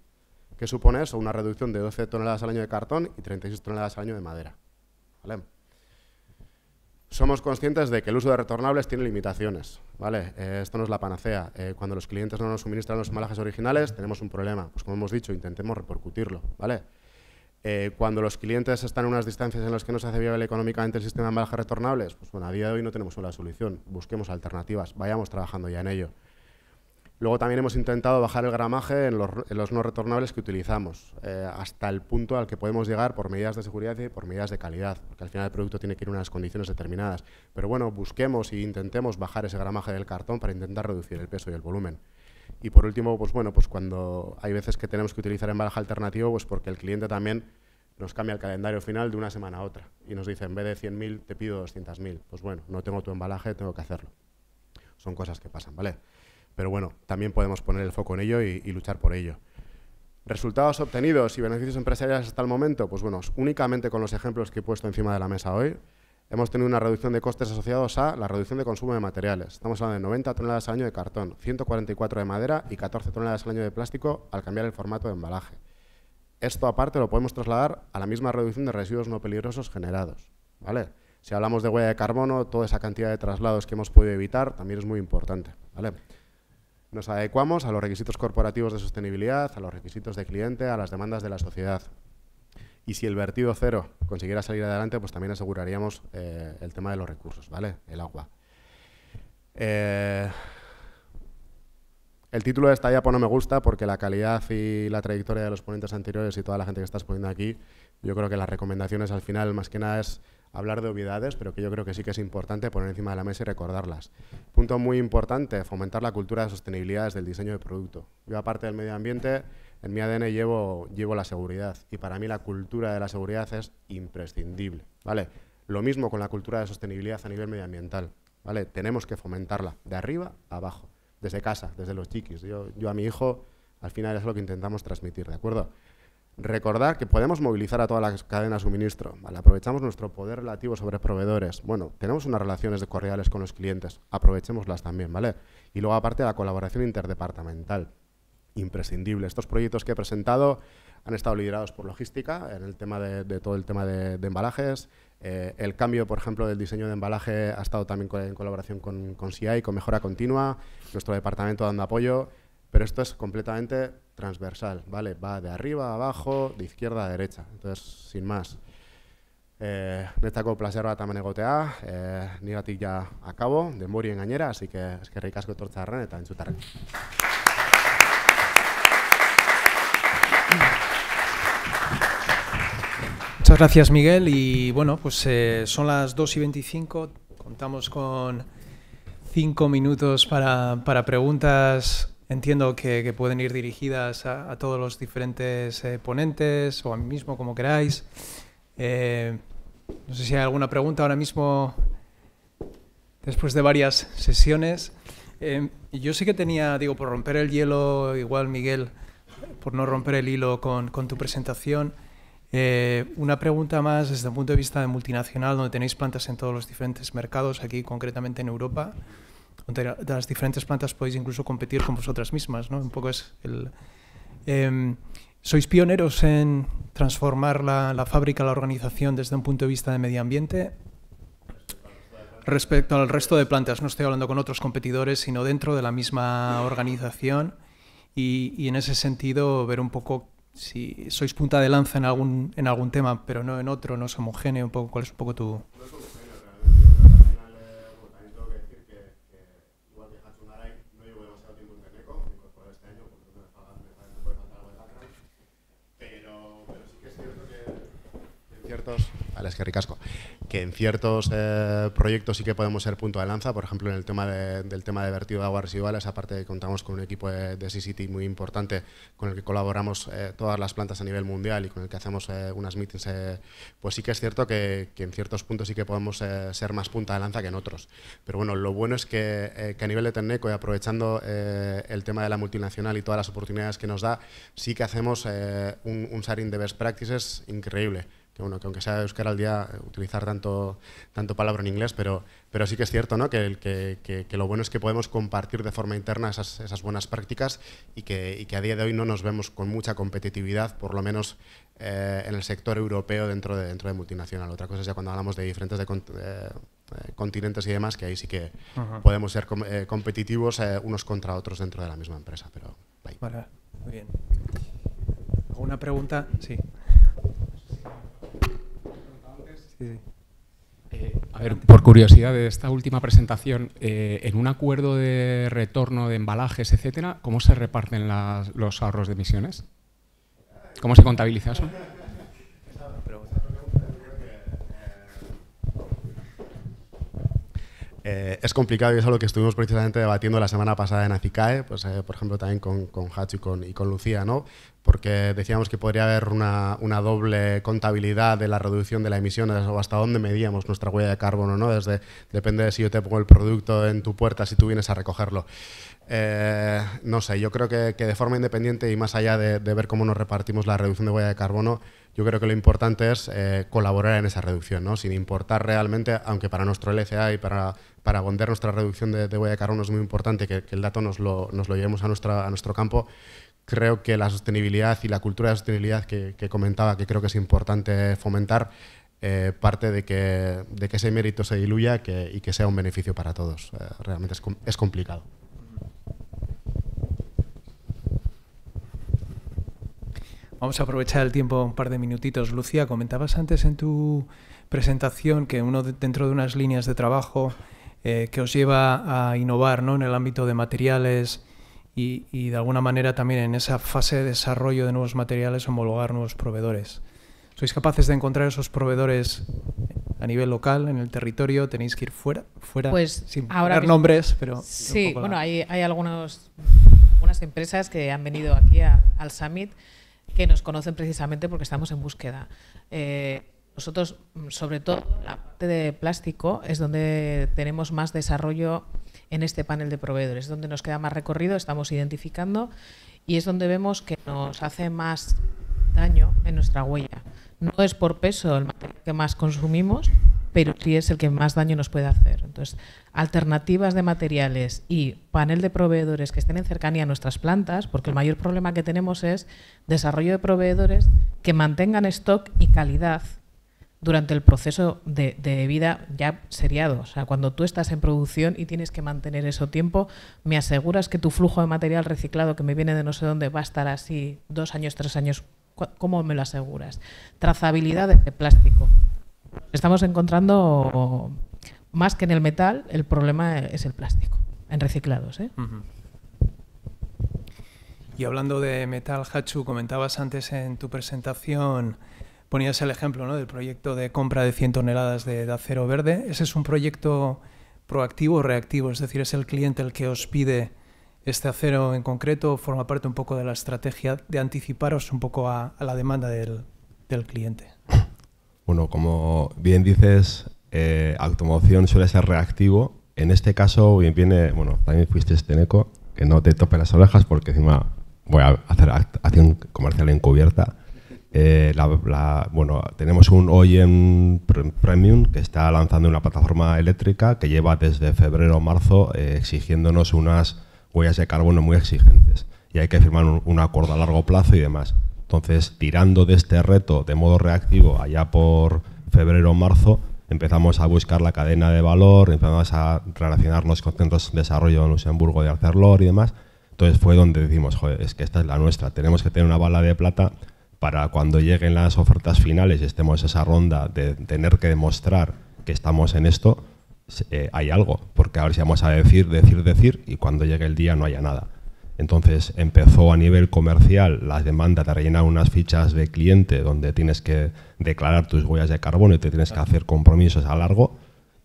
Speaker 6: ¿Qué supone eso? Una reducción de 12 toneladas al año de cartón y 36 toneladas al año de madera. ¿Vale? somos conscientes de que el uso de retornables tiene limitaciones. ¿vale? Eh, esto no es la panacea. Eh, cuando los clientes no nos suministran los embalajes originales, tenemos un problema. Pues como hemos dicho, intentemos repercutirlo. ¿vale? Eh, cuando los clientes están en unas distancias en las que no se hace viable económicamente el sistema de embalajes retornables, pues bueno, a día de hoy no tenemos una solución. Busquemos alternativas, vayamos trabajando ya en ello. Luego también hemos intentado bajar el gramaje en los, no retornables que utilizamos, eh, hasta el punto al que podemos llegar por medidas de seguridad y por medidas de calidad, porque al final el producto tiene que ir en unas condiciones determinadas. Pero bueno, busquemos e intentemos bajar ese gramaje del cartón para intentar reducir el peso y el volumen. Y por último, pues bueno, pues cuando hay veces que tenemos que utilizar embalaje alternativo, pues porque el cliente también nos cambia el calendario final de una semana a otra y nos dice, en vez de 100.000 te pido 200.000. Pues bueno, no tengo tu embalaje, tengo que hacerlo. Son cosas que pasan, ¿vale? Pero bueno, también podemos poner el foco en ello y, luchar por ello. Resultados obtenidos y beneficios empresariales hasta el momento, pues bueno, únicamente con los ejemplos que he puesto encima de la mesa hoy, hemos tenido una reducción de costes asociados a la reducción de consumo de materiales. Estamos hablando de 90 toneladas al año de cartón, 144 de madera y 14 toneladas al año de plástico al cambiar el formato de embalaje. Esto aparte lo podemos trasladar a la misma reducción de residuos no peligrosos generados. ¿vale? Si hablamos de huella de carbono, toda esa cantidad de traslados que hemos podido evitar también es muy importante. ¿vale? Nos adecuamos a los requisitos corporativos de sostenibilidad, a los requisitos de cliente, a las demandas de la sociedad. Y si el vertido cero consiguiera salir adelante, pues también aseguraríamos eh, el tema de los recursos, ¿vale? El agua. Eh, el título de esta diapo pues no me gusta porque la calidad y la trayectoria de los ponentes anteriores y toda la gente que está exponiendo aquí, yo creo que las recomendaciones al final más que nada es hablar de obviedades, pero que yo creo que sí que es importante poner encima de la mesa y recordarlas. Punto muy importante, fomentar la cultura de sostenibilidad desde el diseño de producto. Yo, aparte del medio ambiente, en mi ADN llevo, llevo la seguridad y para mí la cultura de la seguridad es imprescindible. ¿vale? Lo mismo con la cultura de sostenibilidad a nivel medioambiental. ¿vale? Tenemos que fomentarla de arriba a abajo, desde casa, desde los chiquis. Yo, yo a mi hijo, al final es lo que intentamos transmitir, ¿de acuerdo? Recordar que podemos movilizar a toda la cadena de suministro. Aprovechamos nuestro poder relativo sobre proveedores. Bueno, tenemos unas relaciones de cordiales con los clientes. Aprovechémoslas también, ¿vale? Y luego, aparte, la colaboración interdepartamental. Imprescindible. Estos proyectos que he presentado han estado liderados por logística, en el tema de, todo el tema de, embalajes. Eh, el cambio, por ejemplo, del diseño de embalaje ha estado también en colaboración con, con CI, con Mejora Continua, nuestro departamento dando apoyo. Pero esto es completamente transversal, ¿vale? Va de arriba a abajo, de izquierda a derecha. Entonces, sin más. Eh, netako plazer bat hemen egotea, eh, nigatik ja akabo, denborien gainera, así que eskerrik asko etortza eta entzutarren.
Speaker 1: Muchas gracias, Miguel, y bueno, pues eh, son las 2 y 25, contamos con cinco minutos para, para preguntas Entiendo que, pueden ir dirigidas a, todos los diferentes eh, ponentes o a mí mismo, como queráis. Eh, no sé si hay alguna pregunta ahora mismo, después de varias sesiones. Eh, yo sí que tenía, digo, por romper el hielo, igual Miguel, por no romper el hilo con, con tu presentación, una pregunta más desde el punto de vista de multinacional, donde tenéis plantas en todos los diferentes mercados, aquí concretamente en Europa. De las diferentes plantas podéis incluso competir con vosotras mismas, Un poco es el... Em, sois pioneros en transformar la, fábrica, la organización desde un punto de vista de medio ambiente respecto al resto de plantas. No estoy hablando con otros competidores, sino dentro de la misma organización y, en ese sentido ver un poco si sois punta de lanza en algún, en algún tema, pero no en otro, no es homogéneo, un poco, cuál es un poco tu...
Speaker 6: es que Que en ciertos eh, proyectos sí que podemos ser punto de lanza, por ejemplo, en el tema del tema de vertido de aguas residuales, aparte de contamos con un equipo de, de CCT muy importante con el que colaboramos eh, todas las plantas a nivel mundial y con el que hacemos eh, unas meetings, pues sí que es cierto que, en ciertos puntos sí que podemos ser más punta de lanza que en otros. Pero bueno, lo bueno es que, a nivel de Tecneco y aprovechando el tema de la multinacional y todas las oportunidades que nos da, sí que hacemos un, un sharing de best practices increíble que bueno, que aunque sea buscar al día, utilizar tanto, tanto palabra en inglés, pero, pero sí que es cierto ¿no? que, que, que, lo bueno es que podemos compartir de forma interna esas, buenas prácticas y que, a día de hoy no nos vemos con mucha competitividad, por lo menos eh, en el sector europeo dentro de, dentro de multinacional. Otra cosa es ya cuando hablamos de diferentes de, eh, eh, continentes y demás, que ahí sí que podemos ser competitivos unos contra otros dentro de la misma empresa. Pero,
Speaker 1: muy bien. ¿Alguna pregunta? Sí. Eh, a ver, por curiosidad de esta última presentación,
Speaker 6: eh, en un acuerdo de retorno de embalajes, etcétera, ¿cómo se reparten los ahorros de emisiones? ¿Cómo se contabiliza eso? Eh, es complicado y es algo que estuvimos precisamente debatiendo la semana pasada en ACICAE, pues, eh, por ejemplo también con, con y con, Lucía, ¿no? porque decíamos que podría haber una, doble contabilidad de la reducción de la emisión o hasta dónde medíamos nuestra huella de carbono, ¿no? Desde, depende de si yo te pongo el producto en tu puerta, si tú vienes a recogerlo. Eh, no sé, yo creo que, de forma independiente y más allá de ver cómo nos repartimos la reducción de huella de carbono, yo creo que lo importante es eh, colaborar en esa reducción, ¿no? sin importar realmente, aunque para nuestro LCA y para, para nuestra reducción de, de, huella de carbono es muy importante que, el dato nos lo, nos lo llevemos a, nuestra, a nuestro campo, creo que la sostenibilidad y la cultura de sostenibilidad que, comentaba, que creo que es importante fomentar, eh, parte de que, de que, ese mérito se diluya y que sea un beneficio para todos. Eh, realmente es, es complicado.
Speaker 1: Vamos a aprovechar el tiempo un par de minutitos. Lucía, comentabas antes en tu presentación que uno dentro de unas líneas de trabajo eh, que os lleva a innovar ¿no? en el ámbito de materiales y, y, de alguna manera también en esa fase de desarrollo de nuevos materiales homologar nuevos proveedores. ¿Sois capaces de encontrar esos proveedores a nivel local, en el territorio? ¿Tenéis que ir fuera? fuera pues sin ahora nombres, pero... Sí, bueno,
Speaker 2: hay, hay algunos, algunas empresas que han venido aquí al Summit que nos conocen precisamente porque estamos en búsqueda. Eh, nosotros, mm, sobre todo, la parte de plástico es donde tenemos más desarrollo en este panel de proveedores, es donde nos queda más recorrido, estamos identificando y es donde vemos que nos hace más daño en nuestra huella. No es por peso el material que más consumimos, pero sí es el que más daño nos puede hacer. Entonces, alternativas de materiales y panel de proveedores que estén en cercanía a nuestras plantas, porque el mayor problema que tenemos es desarrollo de proveedores que mantengan stock y calidad durante el proceso de, vida ya seriado. O sea, cuando tú estás en producción y tienes que mantener eso tiempo, me aseguras que tu flujo de material reciclado que me viene de no sé dónde va a estar así dos años, tres años. ¿Cómo me lo aseguras? Trazabilidad de plástico estamos encontrando más que en el metal, el problema es el plástico, en reciclados. ¿eh?
Speaker 1: Y hablando de metal, Hachu, comentabas antes en tu presentación, ponías el ejemplo del proyecto de compra de 100 toneladas de, acero verde. Ese es un proyecto proactivo o reactivo, es decir, es el cliente el que os pide este acero en concreto, forma parte un poco de la estrategia de anticiparos un poco a, la demanda del cliente.
Speaker 5: Bueno, como bien dices, eh, automoción suele ser reactivo. En este caso, bien viene, bueno, también fuiste este eco, que no te tope las orejas porque encima voy a hacer acción comercial encubierta. Eh, la, bueno, tenemos un OEM Premium que está lanzando una plataforma eléctrica que lleva desde febrero o marzo eh, exigiéndonos unas huellas de carbono muy exigentes y hay que firmar un acuerdo a largo plazo y demás. Entonces, tirando de este reto de modo reactivo allá por febrero o marzo, empezamos a buscar la cadena de valor, empezamos a relacionarnos con centros de desarrollo en Luxemburgo de Arcelor y demás. Entonces fue donde decimos, joder, es que esta es la nuestra, tenemos que tener una bala de plata para cuando lleguen las ofertas finales y estemos esa ronda de tener que demostrar que estamos en esto, eh, hay algo, porque ahora si vamos a decir, decir, decir y cuando llegue el día no haya nada. Entonces empezó a nivel comercial la demanda de rellenar unas fichas de cliente donde tienes que declarar tus huellas de carbono y te tienes que hacer compromisos a largo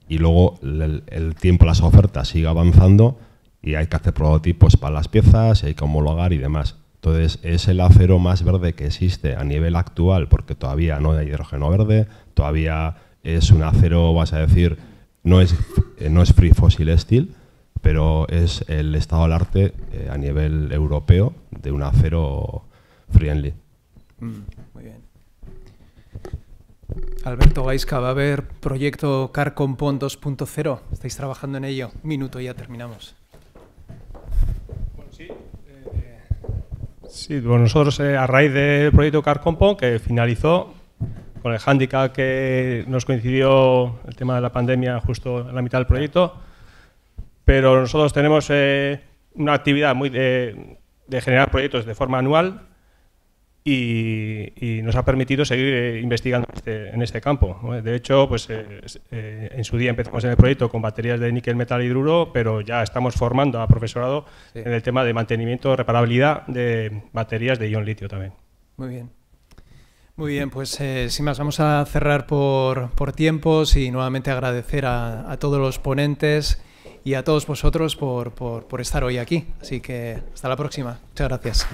Speaker 5: y luego el, tiempo, las ofertas sigue avanzando y hay que hacer prototipos para las piezas, hay que homologar y demás. Entonces es el acero más verde que existe a nivel actual porque todavía no hay hidrógeno verde, todavía es un acero, vas a decir, no es, eh, no es free fossil steel, pero es el estado del arte eh, a nivel europeo de un acero friendly.
Speaker 1: Mm, muy bien. Alberto Gaisca, ¿va a haber proyecto CarCompon 2.0? ¿Estáis trabajando en ello? Minuto, y ya terminamos. Bueno, sí. Eh, sí,
Speaker 3: bueno, nosotros eh, a raíz del proyecto CarCompon, que finalizó con el hándicap que nos coincidió el tema de la pandemia justo en la mitad del proyecto, pero nosotros tenemos eh, una actividad muy de, generar proyectos de forma anual y, nos ha permitido seguir eh, investigando este, en este campo. De hecho, pues eh, en su día empezamos en el proyecto con baterías de níquel, metal hidruro, pero ya estamos formando a profesorado en el tema de mantenimiento, reparabilidad de baterías de ion litio también.
Speaker 1: Muy bien. Muy bien, pues sin más, vamos a cerrar por, por tiempos y nuevamente agradecer a todos los ponentes y a todos vosotros por, estar hoy aquí. Así que hasta la próxima. Muchas gracias.